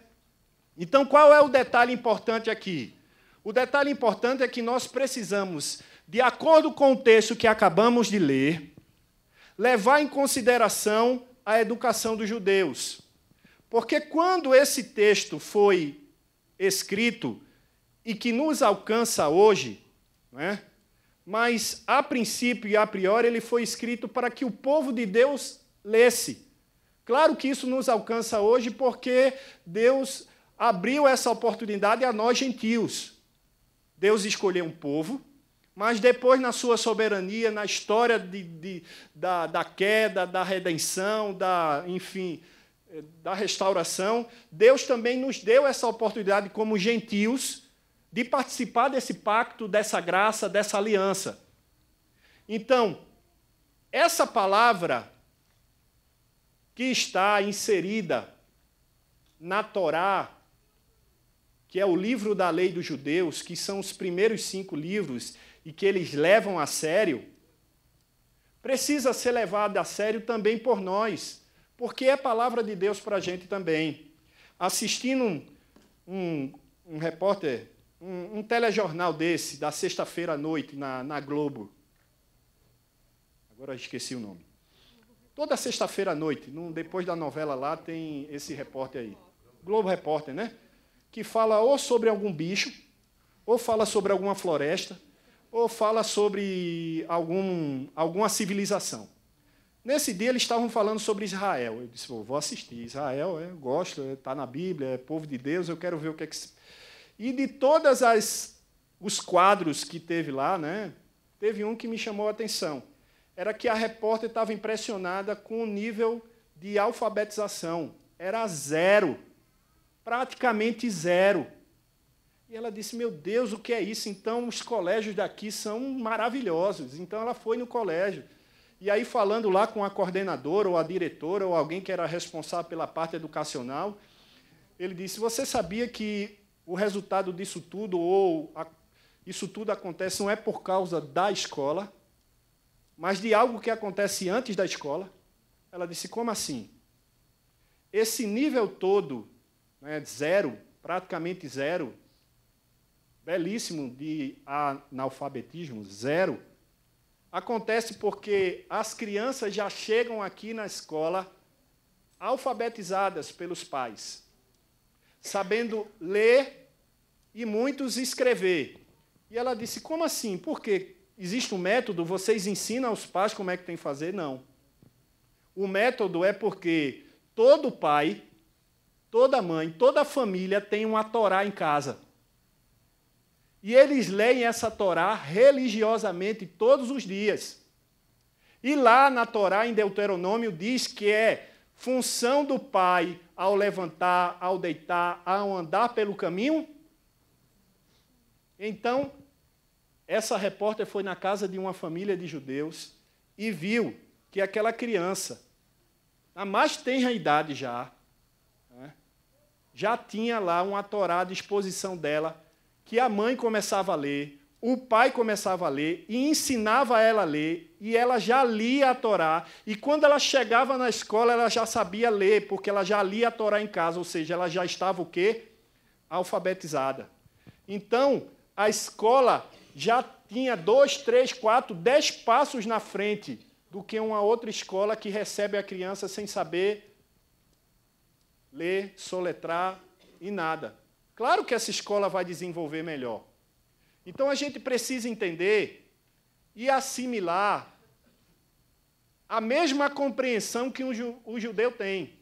Então, qual é o detalhe importante aqui? O detalhe importante é que nós precisamos, de acordo com o texto que acabamos de ler, levar em consideração a educação dos judeus. Porque quando esse texto foi escrito e que nos alcança hoje, né, mas a princípio e a priori ele foi escrito para que o povo de Deus lesse. Claro que isso nos alcança hoje porque Deus abriu essa oportunidade a nós gentios. Deus escolheu um povo mas depois, na sua soberania, na história de, de, da, da queda, da redenção, da, enfim, eh, da restauração, Deus também nos deu essa oportunidade, como gentios, de participar desse pacto, dessa graça, dessa aliança. Então, essa palavra que está inserida na Torá, que é o livro da lei dos judeus, que são os primeiros cinco livros, e que eles levam a sério, precisa ser levado a sério também por nós, porque é palavra de Deus para a gente também. Assistindo um, um, um repórter, um, um, telejornal desse, da sexta-feira à noite, na, na Globo, agora esqueci o nome. Toda sexta-feira à noite, num, depois da novela lá, tem esse repórter aí. Globo Repórter, né? Que fala ou sobre algum bicho, ou fala sobre alguma floresta, ou fala sobre algum, alguma civilização. Nesse dia eles estavam falando sobre Israel. Eu disse, vou assistir. Israel, é, eu gosto, está é, na Bíblia, é povo de Deus, eu quero ver o que é que. E de todas as os quadros que teve lá, né, teve um que me chamou a atenção. Era que a repórter estava impressionada com o nível de alfabetização. Era zero. Praticamente zero. E ela disse: Meu Deus, o que é isso? Então, os colégios daqui são maravilhosos. Então, ela foi no colégio. E aí, falando lá com a coordenadora ou a diretora ou alguém que era responsável pela parte educacional, ele disse: Você sabia que o resultado disso tudo, ou a, isso tudo acontece, não é por causa da escola, mas de algo que acontece antes da escola? Ela disse: Como assim? Esse nível todo, né, zero, praticamente zero, belíssimo de analfabetismo zero acontece porque as crianças já chegam aqui na escola alfabetizadas pelos pais, sabendo ler e muitos escrever. E ela disse: "Como assim? Porque existe um método, vocês ensinam aos pais como é que tem que fazer?" Não. O método é porque todo pai, toda mãe, toda família tem uma Torá em casa. E eles leem essa Torá religiosamente todos os dias. E lá na Torá, em Deuteronômio, diz que é função do pai ao levantar, ao deitar, ao andar pelo caminho? Então, essa repórter foi na casa de uma família de judeus e viu que aquela criança, a mais tenra idade já, né, já tinha lá uma Torá à disposição dela que a mãe começava a ler, o pai começava a ler e ensinava ela a ler, e ela já lia a Torá. E quando ela chegava na escola, ela já sabia ler, porque ela já lia a Torá em casa, ou seja, ela já estava o quê? Alfabetizada. Então, a escola já tinha dois, três, quatro, dez passos na frente do que uma outra escola que recebe a criança sem saber ler, soletrar e nada. Claro que essa escola vai desenvolver melhor. Então a gente precisa entender e assimilar a mesma compreensão que o judeu tem.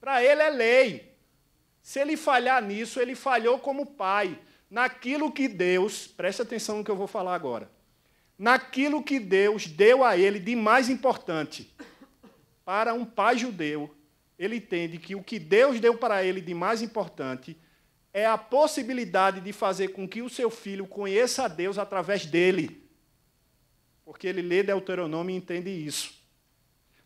Para ele é lei. Se ele falhar nisso, ele falhou como pai. Naquilo que Deus, preste atenção no que eu vou falar agora. Naquilo que Deus deu a ele de mais importante. Para um pai judeu, ele entende que o que Deus deu para ele de mais importante é a possibilidade de fazer com que o seu filho conheça a Deus através dele. Porque ele lê Deuteronômio e entende isso.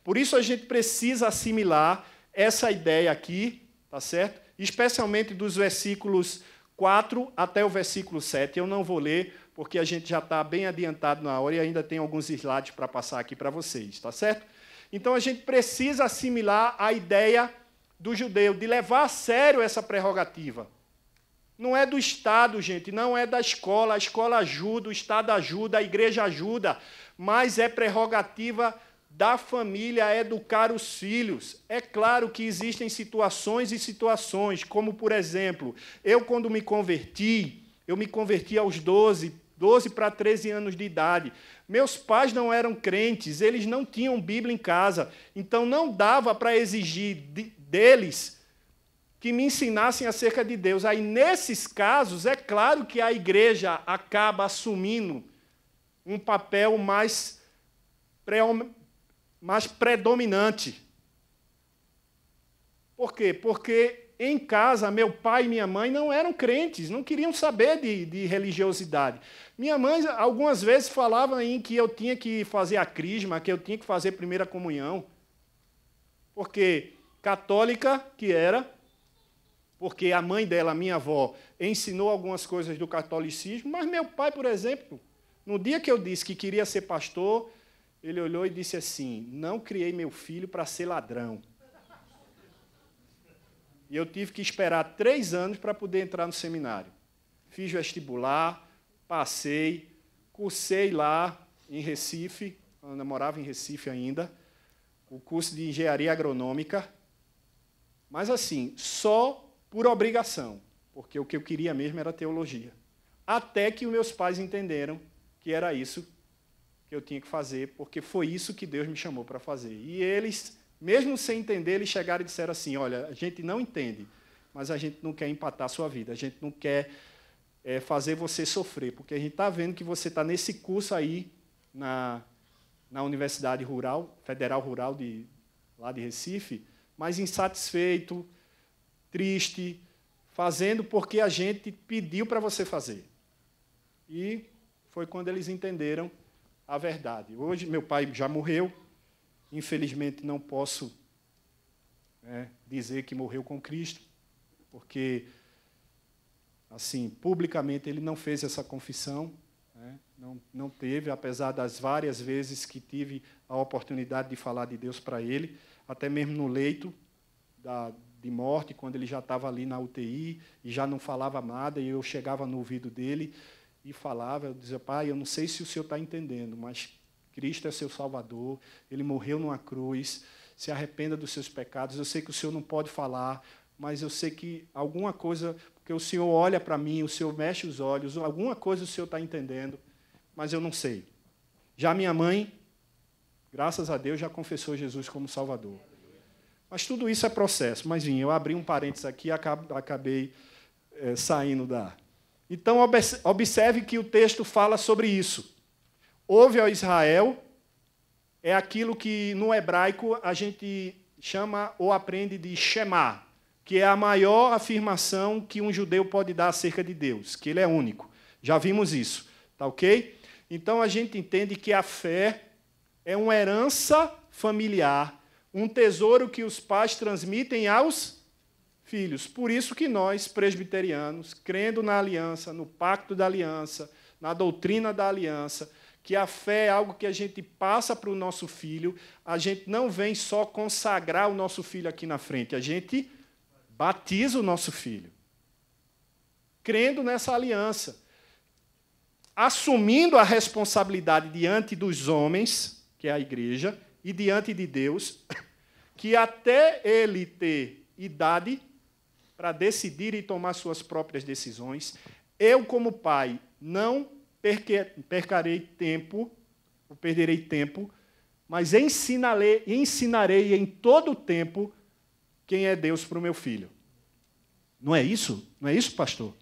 Por isso a gente precisa assimilar essa ideia aqui, tá certo? Especialmente dos versículos 4 até o versículo 7. Eu não vou ler, porque a gente já está bem adiantado na hora e ainda tem alguns slides para passar aqui para vocês, tá certo? Então a gente precisa assimilar a ideia do judeu, de levar a sério essa prerrogativa. Não é do Estado, gente, não é da escola. A escola ajuda, o Estado ajuda, a igreja ajuda, mas é prerrogativa da família educar os filhos. É claro que existem situações e situações, como por exemplo, eu quando me converti, eu me converti aos 12, 12 para 13 anos de idade. Meus pais não eram crentes, eles não tinham Bíblia em casa, então não dava para exigir deles que me ensinassem acerca de Deus. Aí, nesses casos, é claro que a igreja acaba assumindo um papel mais, pre mais predominante. Por quê? Porque em casa, meu pai e minha mãe não eram crentes, não queriam saber de, de, religiosidade. Minha mãe, algumas vezes, falava em que eu tinha que fazer a crisma, que eu tinha que fazer primeira comunhão. Porque católica que era, porque a mãe dela, minha avó, ensinou algumas coisas do catolicismo, mas meu pai, por exemplo, no dia que eu disse que queria ser pastor, ele olhou e disse assim: Não criei meu filho para ser ladrão. E eu tive que esperar três anos para poder entrar no seminário. Fiz vestibular, passei, cursei lá em Recife, eu morava em Recife ainda, o curso de engenharia agronômica. Mas assim, só por obrigação, porque o que eu queria mesmo era teologia. Até que os meus pais entenderam que era isso que eu tinha que fazer, porque foi isso que Deus me chamou para fazer. E eles, mesmo sem entender, eles chegaram e disseram assim: olha, a gente não entende, mas a gente não quer empatar a sua vida, a gente não quer é, fazer você sofrer, porque a gente está vendo que você está nesse curso aí na, na Universidade Rural, Federal Rural de, lá de Recife, mas insatisfeito, triste, fazendo porque a gente pediu para você fazer. E foi quando eles entenderam a verdade. Hoje, meu pai já morreu, infelizmente não posso né, dizer que morreu com Cristo, porque, assim, publicamente ele não fez essa confissão, né, não, não teve, apesar das várias vezes que tive a oportunidade de falar de Deus para ele, até mesmo no leito da, de morte, quando ele já estava ali na UTI e já não falava nada, e eu chegava no ouvido dele e falava, eu dizia, pai, eu não sei se o senhor está entendendo, mas Cristo é seu Salvador, ele morreu numa cruz, se arrependa dos seus pecados, eu sei que o senhor não pode falar, mas eu sei que alguma coisa, porque o senhor olha para mim, o senhor mexe os olhos, alguma coisa o senhor está entendendo, mas eu não sei. Já minha mãe, graças a Deus, já confessou Jesus como Salvador. Mas tudo isso é processo. Mas, vim, eu abri um parênteses aqui e acabei é, saindo da. Então, observe que o texto fala sobre isso. Ouve ao Israel é aquilo que no hebraico a gente chama ou aprende de Shema, que é a maior afirmação que um judeu pode dar acerca de Deus, que ele é único. Já vimos isso, tá ok? Então a gente entende que a fé é uma herança familiar um tesouro que os pais transmitem aos filhos. Por isso que nós, presbiterianos, crendo na aliança, no pacto da aliança, na doutrina da aliança, que a fé é algo que a gente passa para o nosso filho, a gente não vem só consagrar o nosso filho aqui na frente, a gente batiza o nosso filho. Crendo nessa aliança, assumindo a responsabilidade diante dos homens, que é a igreja, e diante de Deus, que até ele ter idade para decidir e tomar suas próprias decisões, eu, como pai, não percarei tempo, ou perderei tempo, mas ensinarei, ensinarei em todo o tempo quem é Deus para o meu filho. Não é isso? Não é isso, pastor?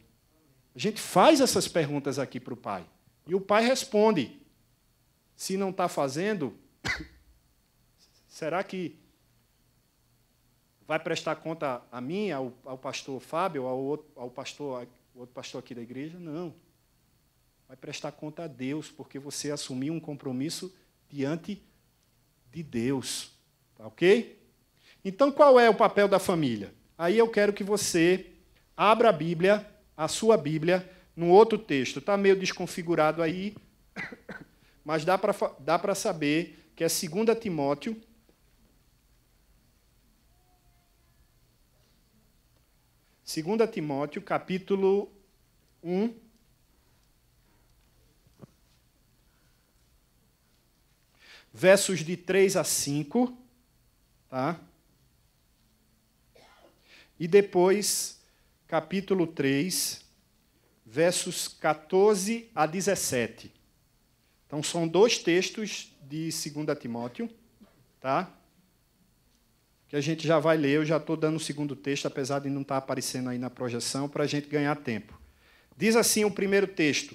A gente faz essas perguntas aqui para o pai. E o pai responde. Se não está fazendo, será que vai prestar conta a mim, ao, ao pastor Fábio, ao outro, ao pastor, ao outro pastor aqui da igreja? Não. Vai prestar conta a Deus, porque você assumiu um compromisso diante de Deus. Tá ok? Então, qual é o papel da família? Aí eu quero que você abra a Bíblia, a sua Bíblia, num outro texto. Está meio desconfigurado aí, mas dá para saber que é 2 Timóteo 2 Timóteo, capítulo 1. Versos de 3 a 5, tá? E depois, capítulo 3, versos 14 a 17. Então, são dois textos de 2 Timóteo, tá? que a gente já vai ler, eu já estou dando o segundo texto, apesar de não estar tá aparecendo aí na projeção, para a gente ganhar tempo. Diz assim o primeiro texto,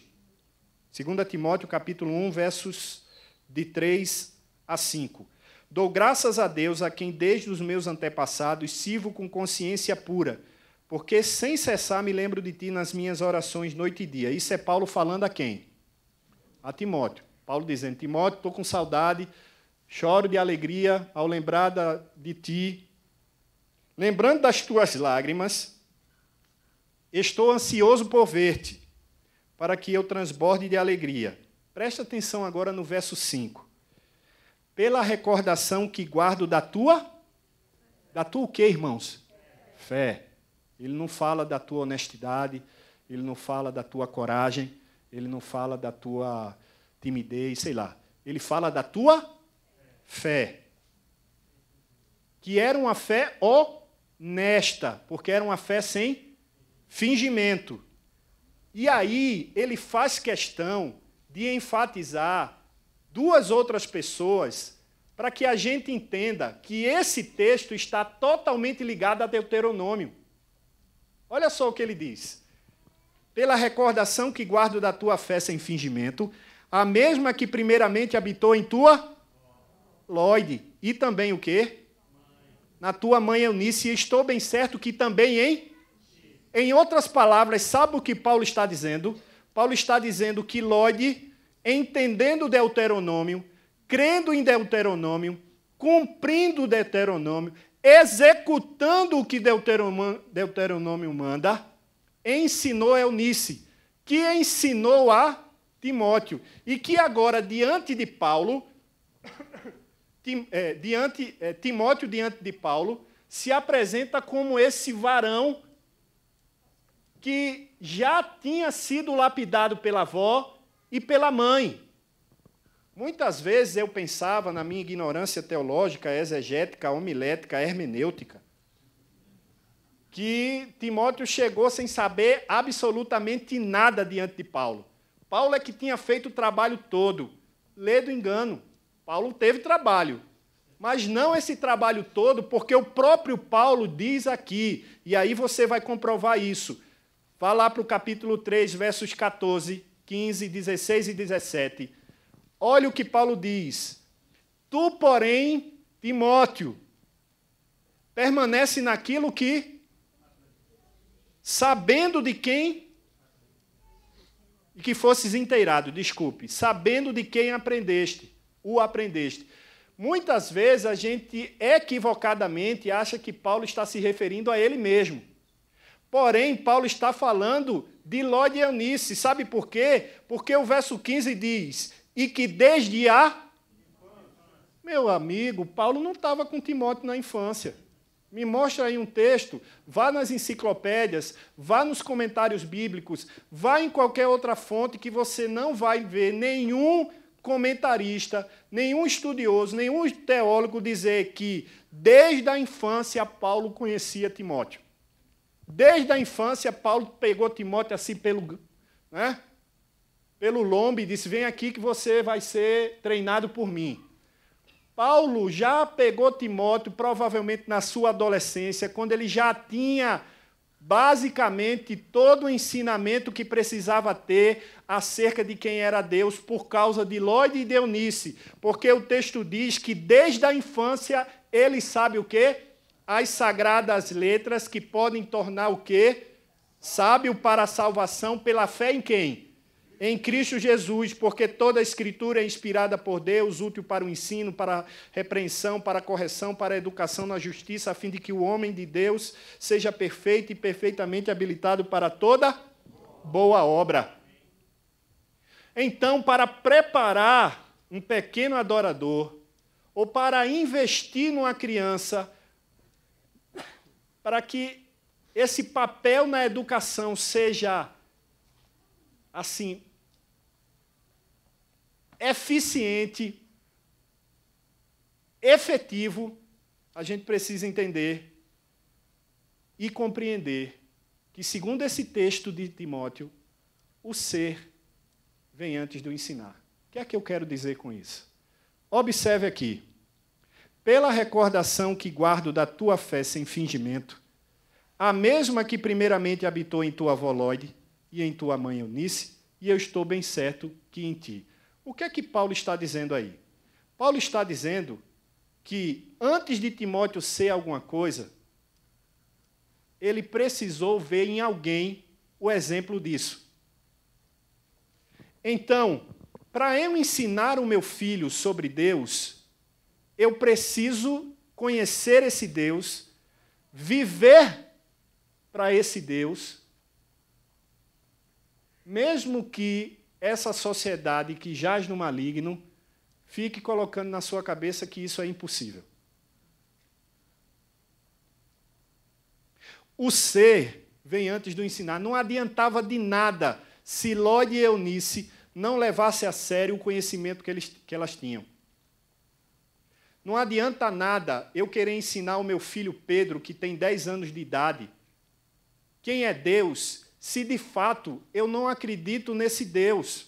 2 Timóteo capítulo 1, versos de 3 a 5. Dou graças a Deus a quem desde os meus antepassados sirvo com consciência pura, porque sem cessar me lembro de ti nas minhas orações noite e dia. Isso é Paulo falando a quem? A Timóteo. Paulo dizendo: Timóteo, estou com saudade Choro de alegria ao lembrar de ti. Lembrando das tuas lágrimas, estou ansioso por ver-te, para que eu transborde de alegria. Presta atenção agora no verso 5. Pela recordação que guardo da tua da tua o quê, irmãos? Fé. Ele não fala da tua honestidade, ele não fala da tua coragem, ele não fala da tua timidez, sei lá. Ele fala da tua fé. Que era uma fé honesta, porque era uma fé sem fingimento. E aí ele faz questão de enfatizar duas outras pessoas para que a gente entenda que esse texto está totalmente ligado a Deuteronômio. Olha só o que ele diz. Pela recordação que guardo da tua fé sem fingimento, a mesma que primeiramente habitou em tua Lloyd, e também o quê? Na tua mãe Eunice, e estou bem certo que também em? Em outras palavras, sabe o que Paulo está dizendo? Paulo está dizendo que Lloyd, entendendo Deuteronômio, crendo em Deuteronômio, cumprindo Deuteronômio, executando o que Deuteronômio manda, ensinou Eunice, que ensinou a Timóteo, e que agora, diante de Paulo, Tim, é, diante, é, Timóteo diante de Paulo se apresenta como esse varão que já tinha sido lapidado pela avó e pela mãe. Muitas vezes eu pensava, na minha ignorância teológica, exegética, homilética, hermenêutica, que Timóteo chegou sem saber absolutamente nada diante de Paulo. Paulo é que tinha feito o trabalho todo. Lê do engano. Paulo teve trabalho, mas não esse trabalho todo, porque o próprio Paulo diz aqui, e aí você vai comprovar isso. Vá lá para o capítulo 3, versos 14, 15, 16 e 17. Olha o que Paulo diz. Tu, porém, Timóteo, permanece naquilo que, sabendo de quem, e que fosses inteirado, desculpe, sabendo de quem aprendeste o aprendeste. Muitas vezes a gente equivocadamente acha que Paulo está se referindo a ele mesmo. Porém, Paulo está falando de Ló de Eunice. Sabe por quê? Porque o verso 15 diz: E que desde a. Meu amigo, Paulo não estava com Timóteo na infância. Me mostra aí um texto, vá nas enciclopédias, vá nos comentários bíblicos, vá em qualquer outra fonte que você não vai ver nenhum comentarista, nenhum estudioso, nenhum teólogo dizer que desde a infância Paulo conhecia Timóteo. Desde a infância Paulo pegou Timóteo assim pelo, né? Pelo lombo e disse: "Vem aqui que você vai ser treinado por mim". Paulo já pegou Timóteo provavelmente na sua adolescência, quando ele já tinha basicamente todo o ensinamento que precisava ter acerca de quem era Deus por causa de Lloyd e Deunice, porque o texto diz que desde a infância ele sabe o que As sagradas letras que podem tornar o quê? Sábio para a salvação pela fé em quem? em Cristo Jesus, porque toda a Escritura é inspirada por Deus, útil para o ensino, para a repreensão, para a correção, para a educação na justiça, a fim de que o homem de Deus seja perfeito e perfeitamente habilitado para toda boa obra. Então, para preparar um pequeno adorador, ou para investir numa criança, para que esse papel na educação seja assim eficiente, efetivo, a gente precisa entender e compreender que, segundo esse texto de Timóteo, o ser vem antes do ensinar. O que é que eu quero dizer com isso? Observe aqui. Pela recordação que guardo da tua fé sem fingimento, a mesma que primeiramente habitou em tua volóide e em tua mãe Eunice, e eu estou bem certo que em ti. O que é que Paulo está dizendo aí? Paulo está dizendo que antes de Timóteo ser alguma coisa, ele precisou ver em alguém o exemplo disso. Então, para eu ensinar o meu filho sobre Deus, eu preciso conhecer esse Deus, viver para esse Deus, mesmo que essa sociedade que jaz no maligno fique colocando na sua cabeça que isso é impossível. O ser vem antes do ensinar. Não adiantava de nada se Lod e Eunice não levasse a sério o conhecimento que, eles, que elas tinham. Não adianta nada eu querer ensinar o meu filho Pedro, que tem 10 anos de idade, quem é Deus se de fato eu não acredito nesse Deus.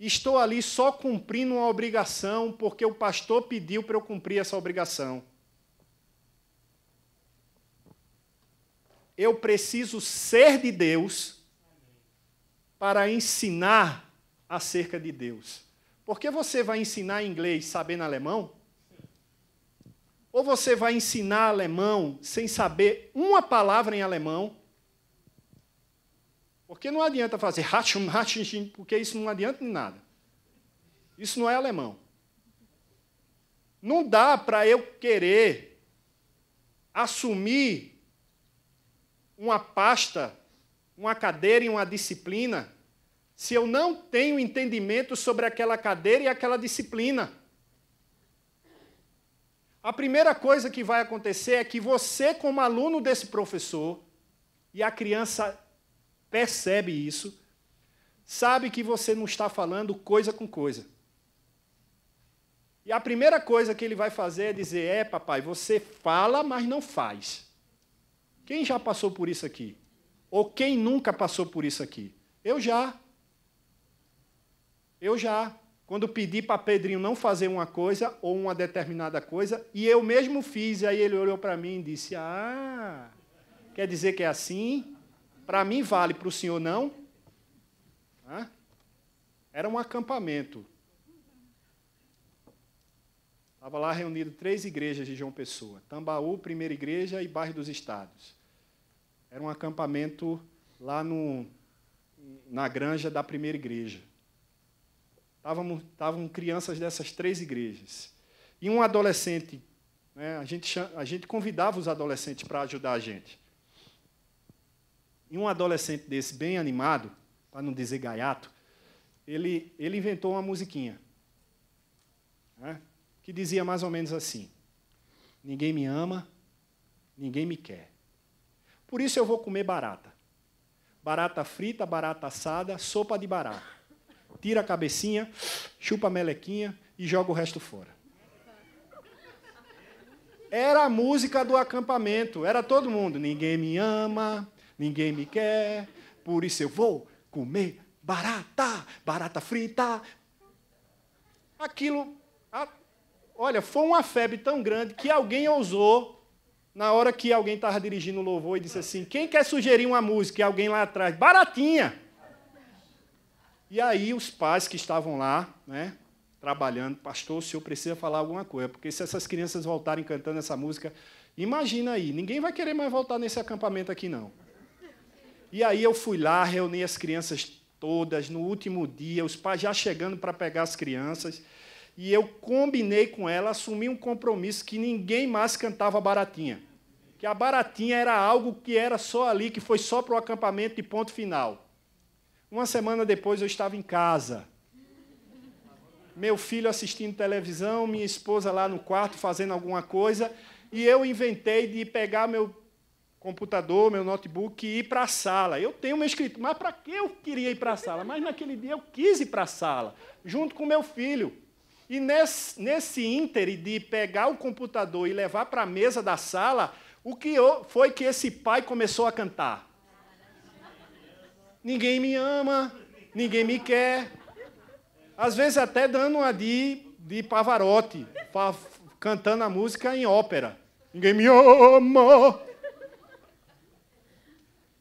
Estou ali só cumprindo uma obrigação porque o pastor pediu para eu cumprir essa obrigação. Eu preciso ser de Deus para ensinar acerca de Deus. Porque você vai ensinar inglês sabendo alemão? Ou você vai ensinar alemão sem saber uma palavra em alemão? Porque não adianta fazer Hatschum, hachim porque isso não adianta em nada. Isso não é alemão. Não dá para eu querer assumir uma pasta, uma cadeira e uma disciplina se eu não tenho entendimento sobre aquela cadeira e aquela disciplina. A primeira coisa que vai acontecer é que você, como aluno desse professor, e a criança percebe isso, sabe que você não está falando coisa com coisa. E a primeira coisa que ele vai fazer é dizer: é, papai, você fala, mas não faz. Quem já passou por isso aqui? Ou quem nunca passou por isso aqui? Eu já. Eu já. Quando pedi para Pedrinho não fazer uma coisa ou uma determinada coisa, e eu mesmo fiz, aí ele olhou para mim e disse: Ah, quer dizer que é assim? Para mim vale, para o senhor não. Hã? Era um acampamento. Estava lá reunido três igrejas de João Pessoa: Tambaú, Primeira Igreja e Bairro dos Estados. Era um acampamento lá no, na granja da Primeira Igreja. Estavam crianças dessas três igrejas. E um adolescente, né, a, gente, a gente convidava os adolescentes para ajudar a gente. E um adolescente desse, bem animado, para não dizer gaiato, ele, ele inventou uma musiquinha né, que dizia mais ou menos assim: Ninguém me ama, ninguém me quer. Por isso eu vou comer barata. Barata frita, barata assada, sopa de barata. Tira a cabecinha, chupa a melequinha e joga o resto fora. Era a música do acampamento, era todo mundo. Ninguém me ama, ninguém me quer, por isso eu vou comer barata, barata frita. Aquilo, a, olha, foi uma febre tão grande que alguém ousou, na hora que alguém estava dirigindo o louvor, e disse assim: Quem quer sugerir uma música? E alguém lá atrás, baratinha. E aí os pais que estavam lá, né, trabalhando, pastor, o senhor precisa falar alguma coisa, porque se essas crianças voltarem cantando essa música, imagina aí, ninguém vai querer mais voltar nesse acampamento aqui não. E aí eu fui lá, reuni as crianças todas, no último dia, os pais já chegando para pegar as crianças. E eu combinei com ela, assumi um compromisso que ninguém mais cantava baratinha. Que a baratinha era algo que era só ali, que foi só para o acampamento e ponto final. Uma semana depois eu estava em casa. Meu filho assistindo televisão, minha esposa lá no quarto fazendo alguma coisa, e eu inventei de pegar meu computador, meu notebook e ir para a sala. Eu tenho meu escrito, mas para que eu queria ir para a sala? Mas naquele dia eu quis ir para a sala, junto com meu filho. E nesse, nesse ínter de pegar o computador e levar para a mesa da sala, o que eu, foi que esse pai começou a cantar? Ninguém me ama, ninguém me quer. Às vezes até dando uma de, de Pavarotti, cantando a música em ópera. Ninguém me ama,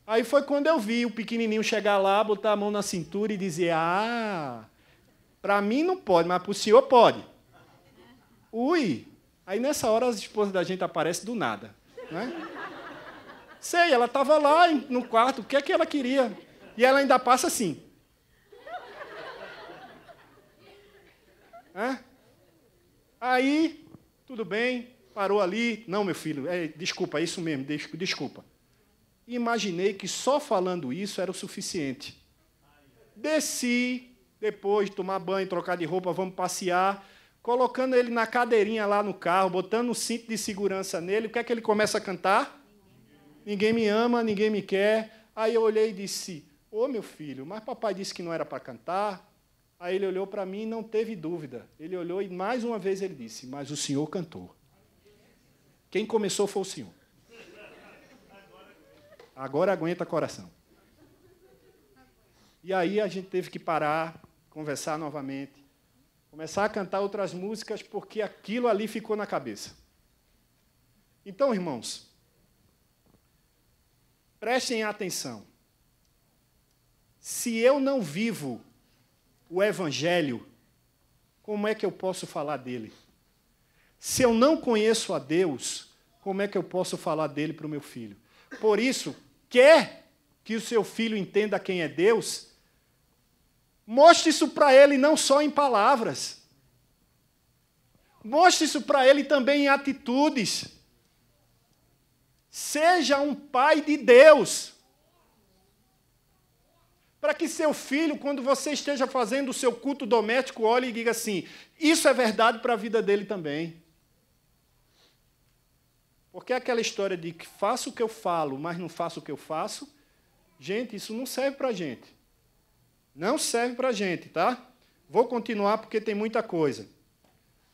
Aí foi quando eu vi o pequenininho chegar lá, botar a mão na cintura e dizer: Ah, para mim não pode, mas para o senhor pode. Ui! Aí nessa hora as esposas da gente aparecem do nada. Né? Sei, ela estava lá no quarto, o que é que ela queria? E ela ainda passa assim. É? Aí, tudo bem, parou ali. Não, meu filho, é, desculpa, é isso mesmo, desculpa e imaginei que só falando isso era o suficiente. Desci, depois de tomar banho, trocar de roupa, vamos passear, colocando ele na cadeirinha lá no carro, botando o cinto de segurança nele, o que é que ele começa a cantar? Ninguém me ama, ninguém me quer. Aí eu olhei e disse: Ô oh, meu filho, mas papai disse que não era para cantar. Aí ele olhou para mim e não teve dúvida. Ele olhou e mais uma vez ele disse: Mas o senhor cantou. Quem começou foi o senhor. Agora aguenta coração. E aí a gente teve que parar, conversar novamente, começar a cantar outras músicas, porque aquilo ali ficou na cabeça. Então, irmãos, prestem atenção. Se eu não vivo o Evangelho, como é que eu posso falar dele? Se eu não conheço a Deus, como é que eu posso falar dele para o meu filho? Por isso, quer que o seu filho entenda quem é Deus, mostre isso para ele não só em palavras. Mostre isso para ele também em atitudes. Seja um pai de Deus. Para que seu filho, quando você esteja fazendo o seu culto doméstico, olhe e diga assim: Isso é verdade para a vida dele também. Porque é aquela história de que faço o que eu falo, mas não faço o que eu faço, gente, isso não serve para gente. Não serve para gente, tá? Vou continuar porque tem muita coisa.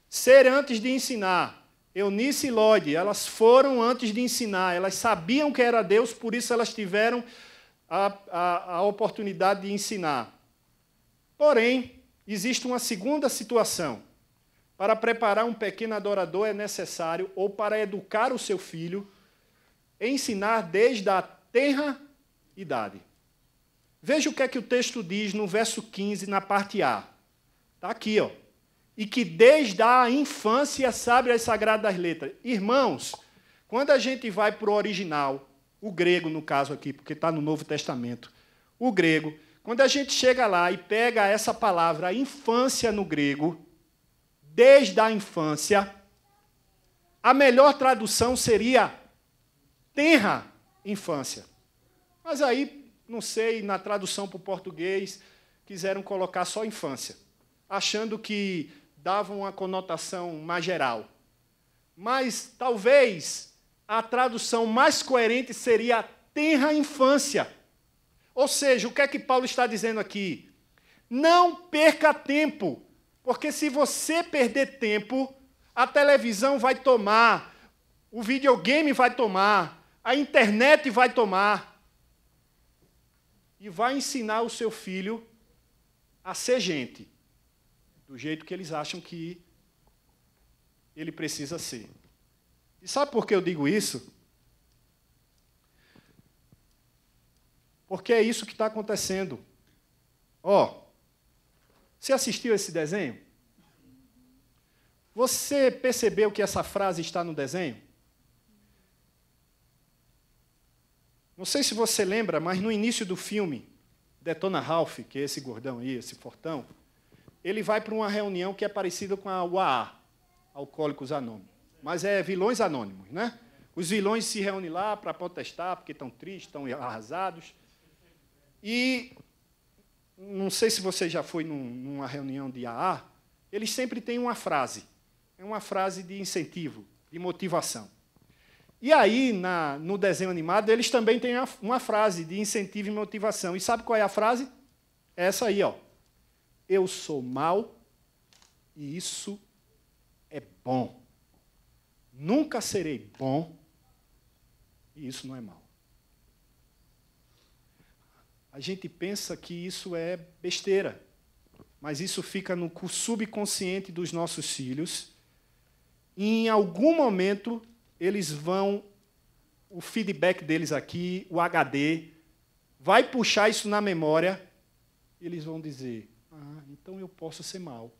Ser antes de ensinar. Eunice e Lloyd, elas foram antes de ensinar, elas sabiam que era Deus, por isso elas tiveram a, a, a oportunidade de ensinar. Porém, existe uma segunda situação. Para preparar um pequeno adorador é necessário, ou para educar o seu filho, ensinar desde a terra idade. Veja o que é que o texto diz no verso 15, na parte A. Está aqui, ó. E que desde a infância sabe as sagradas letras. Irmãos, quando a gente vai para o original, o grego, no caso aqui, porque está no Novo Testamento, o grego, quando a gente chega lá e pega essa palavra infância no grego, desde a infância, a melhor tradução seria tenra infância. Mas aí, não sei, na tradução para o português, quiseram colocar só infância, achando que dava uma conotação mais geral. Mas talvez a tradução mais coerente seria tenra infância. Ou seja, o que é que Paulo está dizendo aqui? Não perca tempo porque se você perder tempo, a televisão vai tomar, o videogame vai tomar, a internet vai tomar. E vai ensinar o seu filho a ser gente, do jeito que eles acham que ele precisa ser. E sabe por que eu digo isso? Porque é isso que está acontecendo. Ó, você assistiu esse desenho? Você percebeu que essa frase está no desenho? Não sei se você lembra, mas no início do filme, Detona Ralph, que é esse gordão aí, esse fortão, ele vai para uma reunião que é parecida com a UAA, Alcoólicos Anônimos. Mas é vilões anônimos, né? Os vilões se reúnem lá para protestar, porque estão tristes, estão arrasados. E não sei se você já foi num, numa reunião de AA, eles sempre têm uma frase. É uma frase de incentivo, de motivação. E aí, na, no desenho animado, eles também têm uma frase de incentivo e motivação. E sabe qual é a frase? É essa aí, ó. Eu sou mal e isso é bom. Nunca serei bom e isso não é mal a gente pensa que isso é besteira, mas isso fica no subconsciente dos nossos filhos. E em algum momento eles vão o feedback deles aqui, o HD, vai puxar isso na memória, eles vão dizer: "Ah, então eu posso ser mal".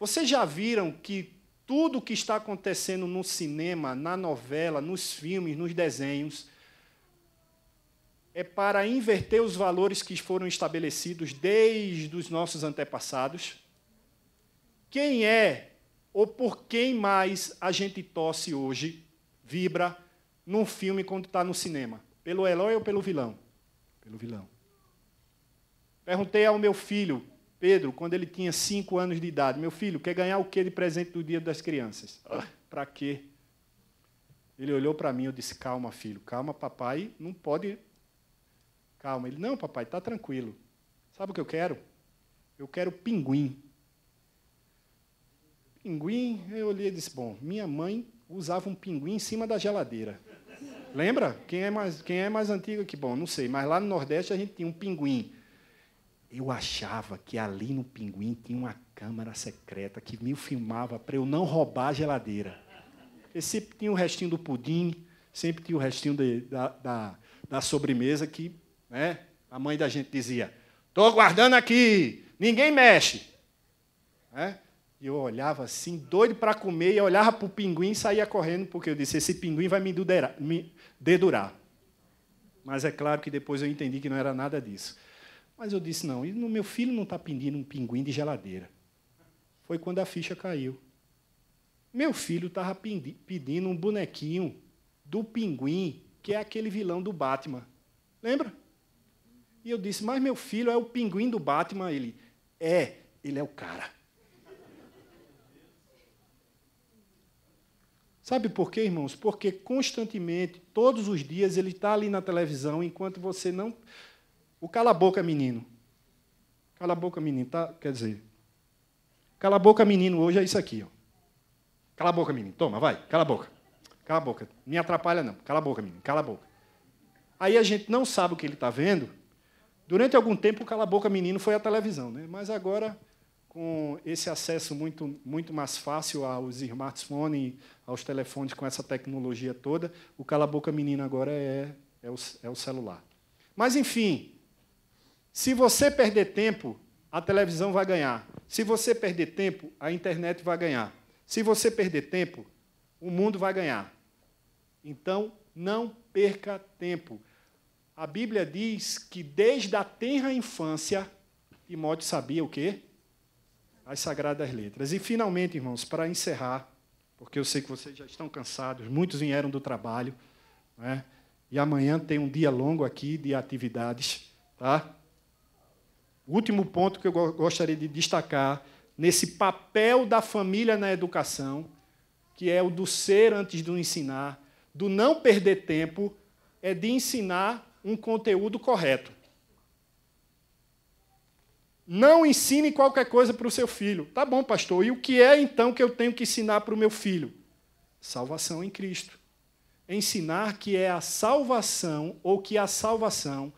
Vocês já viram que tudo que está acontecendo no cinema, na novela, nos filmes, nos desenhos, é para inverter os valores que foram estabelecidos desde os nossos antepassados. Quem é ou por quem mais a gente torce hoje, vibra, num filme quando está no cinema? Pelo herói ou pelo vilão? Pelo vilão. Perguntei ao meu filho, Pedro, quando ele tinha cinco anos de idade: Meu filho, quer ganhar o que de presente do Dia das Crianças? Ah. para quê? Ele olhou para mim e disse: Calma, filho, calma, papai, não pode Calma. Ele, não, papai, está tranquilo. Sabe o que eu quero? Eu quero pinguim. Pinguim, eu olhei e disse, bom, minha mãe usava um pinguim em cima da geladeira. Lembra? Quem é mais, quem é mais antigo que bom, não sei, mas lá no Nordeste a gente tinha um pinguim. Eu achava que ali no pinguim tinha uma câmara secreta que me filmava para eu não roubar a geladeira. Porque sempre tinha o restinho do pudim, sempre tinha o restinho de, da, da, da sobremesa que né? A mãe da gente dizia: Estou guardando aqui, ninguém mexe. Né? E eu olhava assim, doido para comer, e olhava para o pinguim e saía correndo, porque eu disse: Esse pinguim vai me, me dedurar. Mas é claro que depois eu entendi que não era nada disso. Mas eu disse: Não, meu filho não está pedindo um pinguim de geladeira. Foi quando a ficha caiu. Meu filho estava pedindo um bonequinho do pinguim, que é aquele vilão do Batman. Lembra? E eu disse, mas meu filho é o pinguim do Batman. Ele, é, ele é o cara. Sabe por quê, irmãos? Porque constantemente, todos os dias, ele está ali na televisão enquanto você não. O cala a boca, menino. Cala a boca, menino, tá? Quer dizer. Cala a boca, menino, hoje é isso aqui, ó. Cala a boca, menino. Toma, vai. Cala a boca. Cala a boca. Me atrapalha, não. Cala a boca, menino. Cala a boca. Aí a gente não sabe o que ele está vendo, Durante algum tempo, o Cala Boca Menino foi a televisão, né? mas agora, com esse acesso muito, muito mais fácil aos smartphones, aos telefones, com essa tecnologia toda, o Cala Boca Menino agora é, é, o, é o celular. Mas, enfim, se você perder tempo, a televisão vai ganhar. Se você perder tempo, a internet vai ganhar. Se você perder tempo, o mundo vai ganhar. Então, não perca tempo a Bíblia diz que desde a tenra infância, Timóteo sabia o quê? As sagradas letras. E finalmente, irmãos, para encerrar, porque eu sei que vocês já estão cansados, muitos vieram do trabalho, né? e amanhã tem um dia longo aqui de atividades, tá? O último ponto que eu gostaria de destacar nesse papel da família na educação, que é o do ser antes do ensinar, do não perder tempo, é de ensinar um conteúdo correto. Não ensine qualquer coisa para o seu filho. Tá bom, pastor. E o que é então que eu tenho que ensinar para o meu filho? Salvação em Cristo. Ensinar que é a salvação ou que a salvação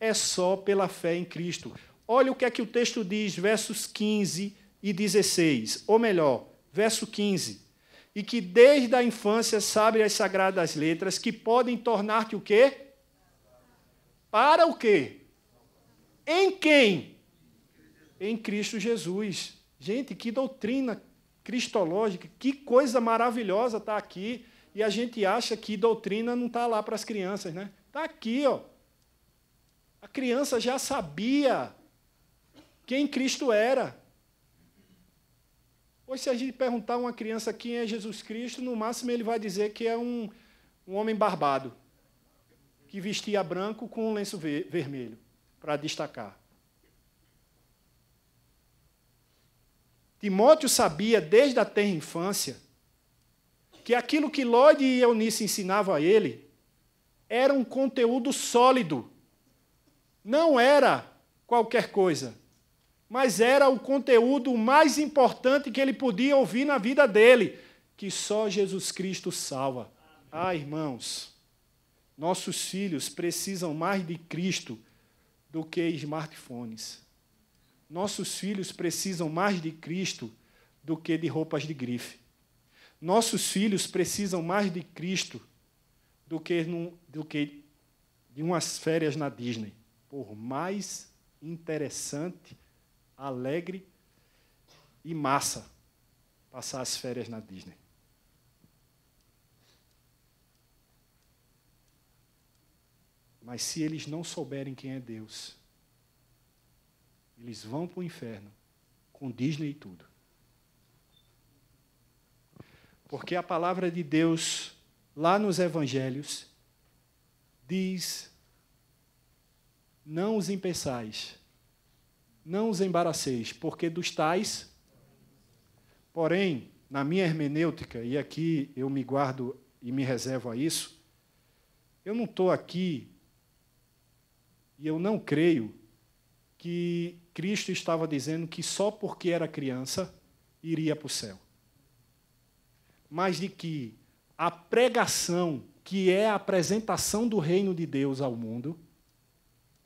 é só pela fé em Cristo. Olha o que é que o texto diz, versos 15 e 16, ou melhor, verso 15. E que desde a infância sabe as sagradas letras que podem tornar-te o quê? Para o quê? Em quem? Em Cristo Jesus. Gente, que doutrina cristológica, que coisa maravilhosa está aqui. E a gente acha que doutrina não está lá para as crianças, né? Está aqui, ó. A criança já sabia quem Cristo era. Hoje, se a gente perguntar a uma criança quem é Jesus Cristo, no máximo ele vai dizer que é um, um homem barbado que vestia branco com um lenço ver vermelho, para destacar. Timóteo sabia desde a terra infância que aquilo que Lloyd e Eunice ensinavam a ele era um conteúdo sólido. Não era qualquer coisa, mas era o conteúdo mais importante que ele podia ouvir na vida dele, que só Jesus Cristo salva. Ah, irmãos. Nossos filhos precisam mais de Cristo do que smartphones. Nossos filhos precisam mais de Cristo do que de roupas de grife. Nossos filhos precisam mais de Cristo do que, num, do que de umas férias na Disney. Por mais interessante, alegre e massa passar as férias na Disney. Mas se eles não souberem quem é Deus, eles vão para o inferno, com Disney e tudo. Porque a palavra de Deus, lá nos evangelhos, diz: Não os impeçais, não os embaraceis, porque dos tais. Porém, na minha hermenêutica, e aqui eu me guardo e me reservo a isso, eu não estou aqui e eu não creio que Cristo estava dizendo que só porque era criança iria para o céu. Mas de que a pregação, que é a apresentação do reino de Deus ao mundo,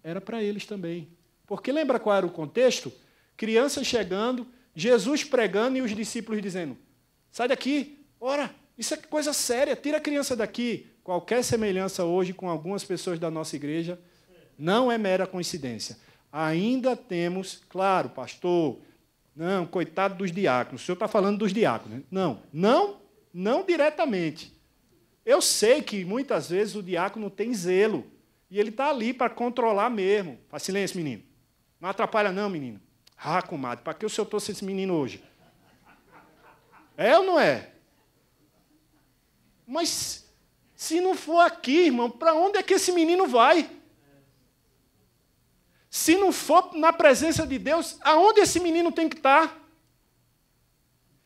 era para eles também. Porque lembra qual era o contexto? Crianças chegando, Jesus pregando e os discípulos dizendo: sai daqui, ora, isso é coisa séria, tira a criança daqui. Qualquer semelhança hoje com algumas pessoas da nossa igreja não é mera coincidência. Ainda temos, claro, pastor, não, coitado dos diáconos, o senhor está falando dos diáconos. Né? Não, não, não diretamente. Eu sei que muitas vezes o diácono tem zelo e ele está ali para controlar mesmo. Faz silêncio, menino. Não atrapalha, não, menino. Ah, comadre, para que o senhor trouxe esse menino hoje? É ou não é? Mas se não for aqui, irmão, para onde é que esse menino vai? Se não for na presença de Deus, aonde esse menino tem que estar?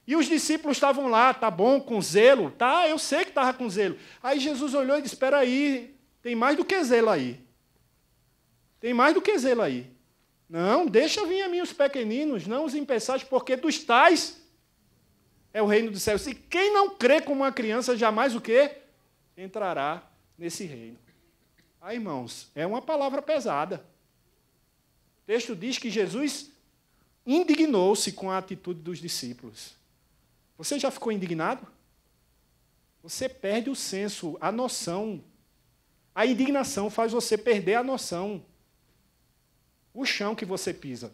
E os discípulos estavam lá, tá bom, com zelo, tá, eu sei que estava com zelo. Aí Jesus olhou e disse: Espera aí, tem mais do que zelo aí. Tem mais do que zelo aí. Não, deixa vir a mim os pequeninos, não os impeçais, porque dos tais é o reino dos céus. E quem não crê como uma criança, jamais o quê? Entrará nesse reino. Aí, irmãos, é uma palavra pesada. O texto diz que Jesus indignou-se com a atitude dos discípulos. Você já ficou indignado? Você perde o senso, a noção. A indignação faz você perder a noção. O chão que você pisa.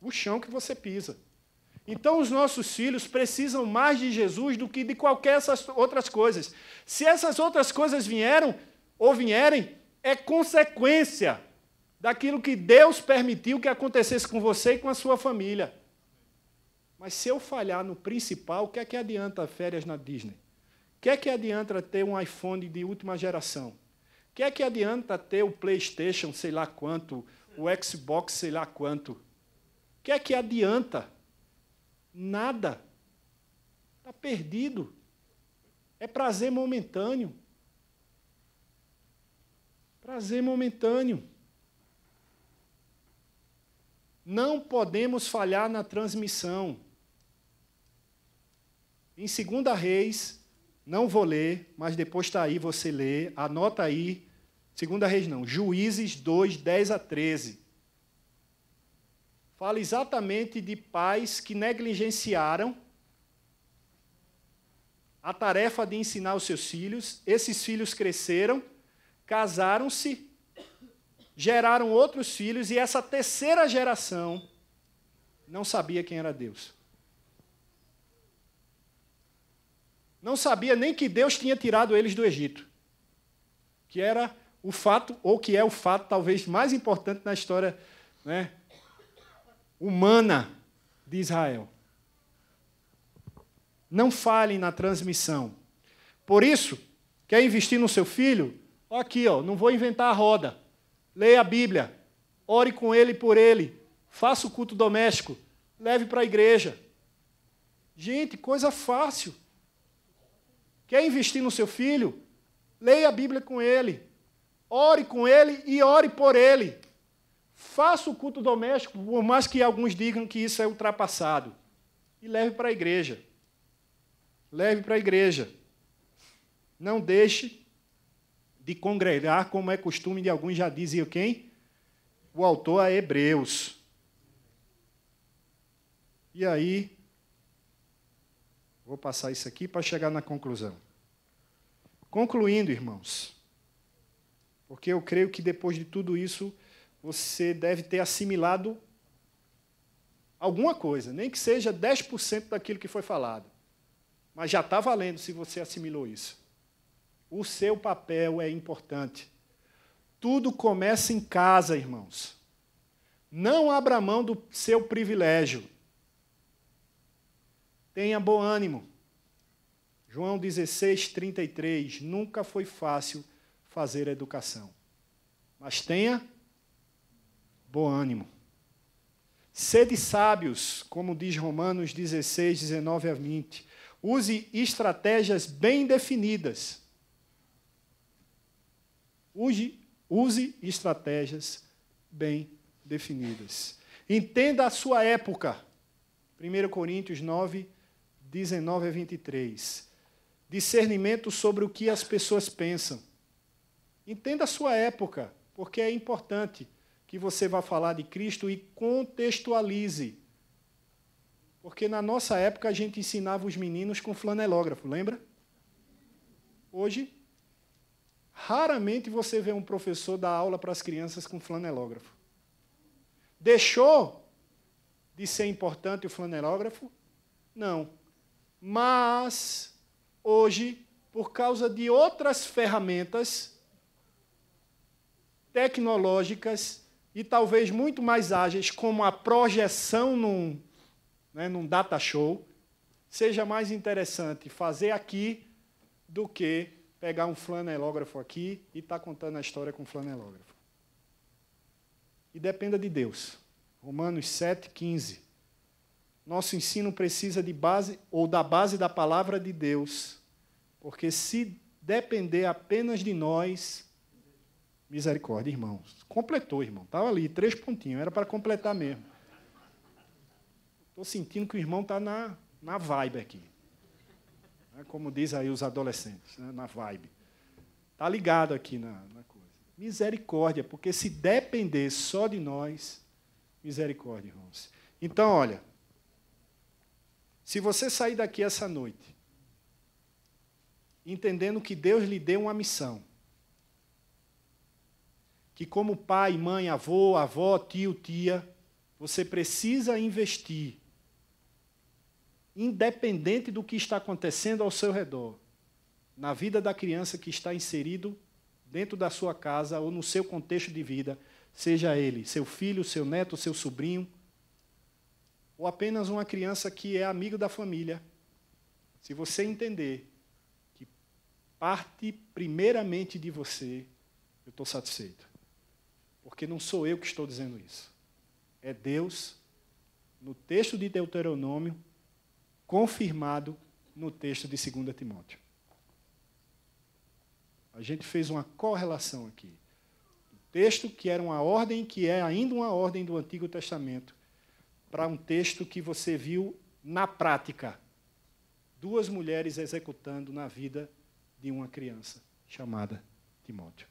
O chão que você pisa. Então, os nossos filhos precisam mais de Jesus do que de qualquer essas outras coisas. Se essas outras coisas vieram ou vierem, é consequência daquilo que Deus permitiu que acontecesse com você e com a sua família. Mas se eu falhar no principal, o que é que adianta férias na Disney? O que é que adianta ter um iPhone de última geração? O que é que adianta ter o PlayStation, sei lá quanto, o Xbox, sei lá quanto? O que é que adianta? Nada. Está perdido. É prazer momentâneo. Prazer momentâneo. Não podemos falhar na transmissão. Em segunda Reis, não vou ler, mas depois está aí, você lê, anota aí. Segunda Reis não, Juízes 2, 10 a 13. Fala exatamente de pais que negligenciaram a tarefa de ensinar os seus filhos. Esses filhos cresceram casaram-se, geraram outros filhos, e essa terceira geração não sabia quem era Deus. Não sabia nem que Deus tinha tirado eles do Egito, que era o fato, ou que é o fato talvez mais importante na história né, humana de Israel. Não falem na transmissão. Por isso, quer investir no seu filho? Aqui, ó, não vou inventar a roda. Leia a Bíblia. Ore com ele por ele. Faça o culto doméstico. Leve para a igreja. Gente, coisa fácil. Quer investir no seu filho? Leia a Bíblia com ele. Ore com ele e ore por ele. Faça o culto doméstico, por mais que alguns digam que isso é ultrapassado. E leve para a igreja. Leve para a igreja. Não deixe de congregar, como é costume de alguns já dizem quem? O autor a é Hebreus. E aí, vou passar isso aqui para chegar na conclusão. Concluindo, irmãos, porque eu creio que depois de tudo isso, você deve ter assimilado alguma coisa, nem que seja 10% daquilo que foi falado. Mas já está valendo se você assimilou isso. O seu papel é importante. Tudo começa em casa, irmãos. Não abra mão do seu privilégio. Tenha bom ânimo. João 16, 33. Nunca foi fácil fazer educação. Mas tenha bom ânimo. Sede sábios, como diz Romanos 16, 19 a 20. Use estratégias bem definidas Use, use estratégias bem definidas. Entenda a sua época. 1 Coríntios 9, 19 a 23. Discernimento sobre o que as pessoas pensam. Entenda a sua época, porque é importante que você vá falar de Cristo e contextualize. Porque na nossa época a gente ensinava os meninos com flanelógrafo, lembra? Hoje Raramente você vê um professor dar aula para as crianças com flanelógrafo. Deixou de ser importante o flanelógrafo? Não. Mas, hoje, por causa de outras ferramentas tecnológicas e talvez muito mais ágeis, como a projeção num, né, num data show, seja mais interessante fazer aqui do que pegar um flanelógrafo aqui e estar tá contando a história com um flanelógrafo. E dependa de Deus. Romanos 7, 15. Nosso ensino precisa de base ou da base da palavra de Deus, porque se depender apenas de nós, misericórdia, irmãos. Completou, irmão. Estava ali, três pontinhos, era para completar mesmo. Estou sentindo que o irmão está na, na vibe aqui né, como diz aí os adolescentes, né, na vibe. Está ligado aqui na, na coisa. Misericórdia, porque se depender só de nós, misericórdia, irmãos. Então, olha, se você sair daqui essa noite entendendo que Deus lhe deu uma missão, que como pai, mãe, avô, avó, tio, tia, você precisa investir independente do que está acontecendo ao seu redor, na vida da criança que está inserido dentro da sua casa ou no seu contexto de vida, seja ele seu filho, seu neto, seu sobrinho, ou apenas uma criança que é amigo da família. Se você entender que parte primeiramente de você, eu estou satisfeito. Porque não sou eu que estou dizendo isso. É Deus, no texto de Deuteronômio, confirmado no texto de 2 Timóteo. A gente fez uma correlação aqui. O texto que era uma ordem, que é ainda uma ordem do Antigo Testamento, para um texto que você viu na prática. Duas mulheres executando na vida de uma criança chamada Timóteo.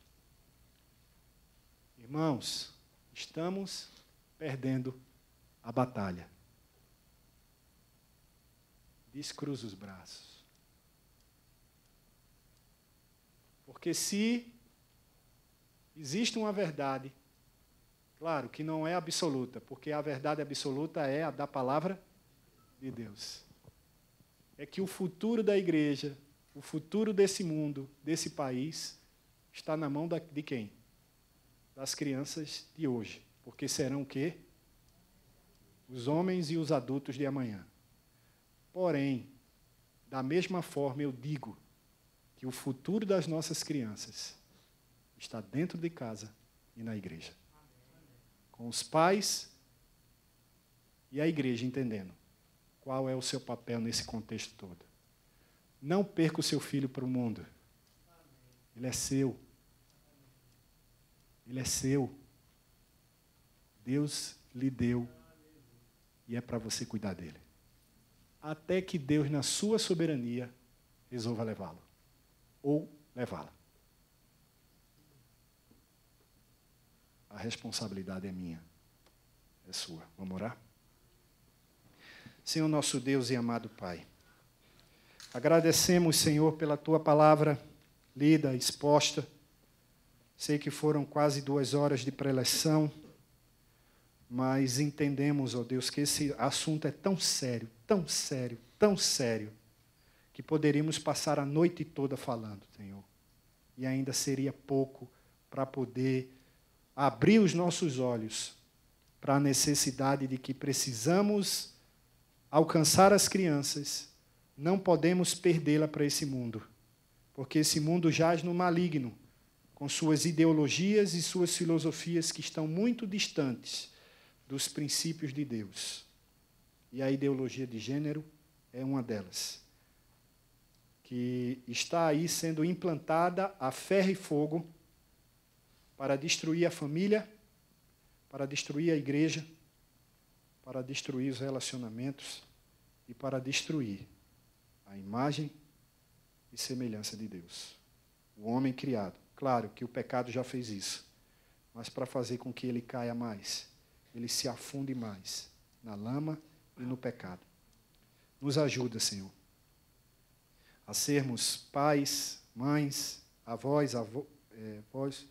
Irmãos, estamos perdendo a batalha cruza os braços. Porque se existe uma verdade, claro que não é absoluta, porque a verdade absoluta é a da palavra de Deus. É que o futuro da igreja, o futuro desse mundo, desse país, está na mão de quem? Das crianças de hoje. Porque serão o quê? Os homens e os adultos de amanhã. Porém, da mesma forma eu digo que o futuro das nossas crianças está dentro de casa e na igreja. Com os pais e a igreja entendendo qual é o seu papel nesse contexto todo. Não perca o seu filho para o mundo. Ele é seu. Ele é seu. Deus lhe deu e é para você cuidar dele até que Deus, na sua soberania, resolva levá-lo ou levá-la. A responsabilidade é minha, é sua. Vamos orar? Senhor, nosso Deus e amado Pai, agradecemos, Senhor, pela tua palavra lida, exposta. Sei que foram quase duas horas de preleção mas entendemos, ó Deus, que esse assunto é tão sério, tão sério, tão sério, que poderíamos passar a noite toda falando, Senhor. E ainda seria pouco para poder abrir os nossos olhos para a necessidade de que precisamos alcançar as crianças, não podemos perdê-la para esse mundo, porque esse mundo jaz no maligno, com suas ideologias e suas filosofias que estão muito distantes dos princípios de Deus. E a ideologia de gênero é uma delas, que está aí sendo implantada a ferro e fogo para destruir a família, para destruir a igreja, para destruir os relacionamentos e para destruir a imagem e semelhança de Deus. O homem criado. Claro que o pecado já fez isso, mas para fazer com que ele caia mais ele se afunde mais na lama e no pecado. Nos ajuda, Senhor, a sermos pais, mães, avós, avós, é, avós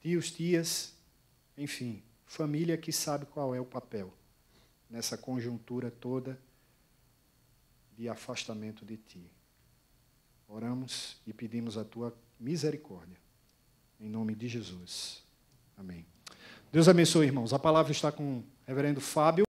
tios, tias, enfim, família que sabe qual é o papel nessa conjuntura toda de afastamento de Ti. Oramos e pedimos a Tua misericórdia. Em nome de Jesus. Amém. Deus abençoe, irmãos. A palavra está com o reverendo Fábio.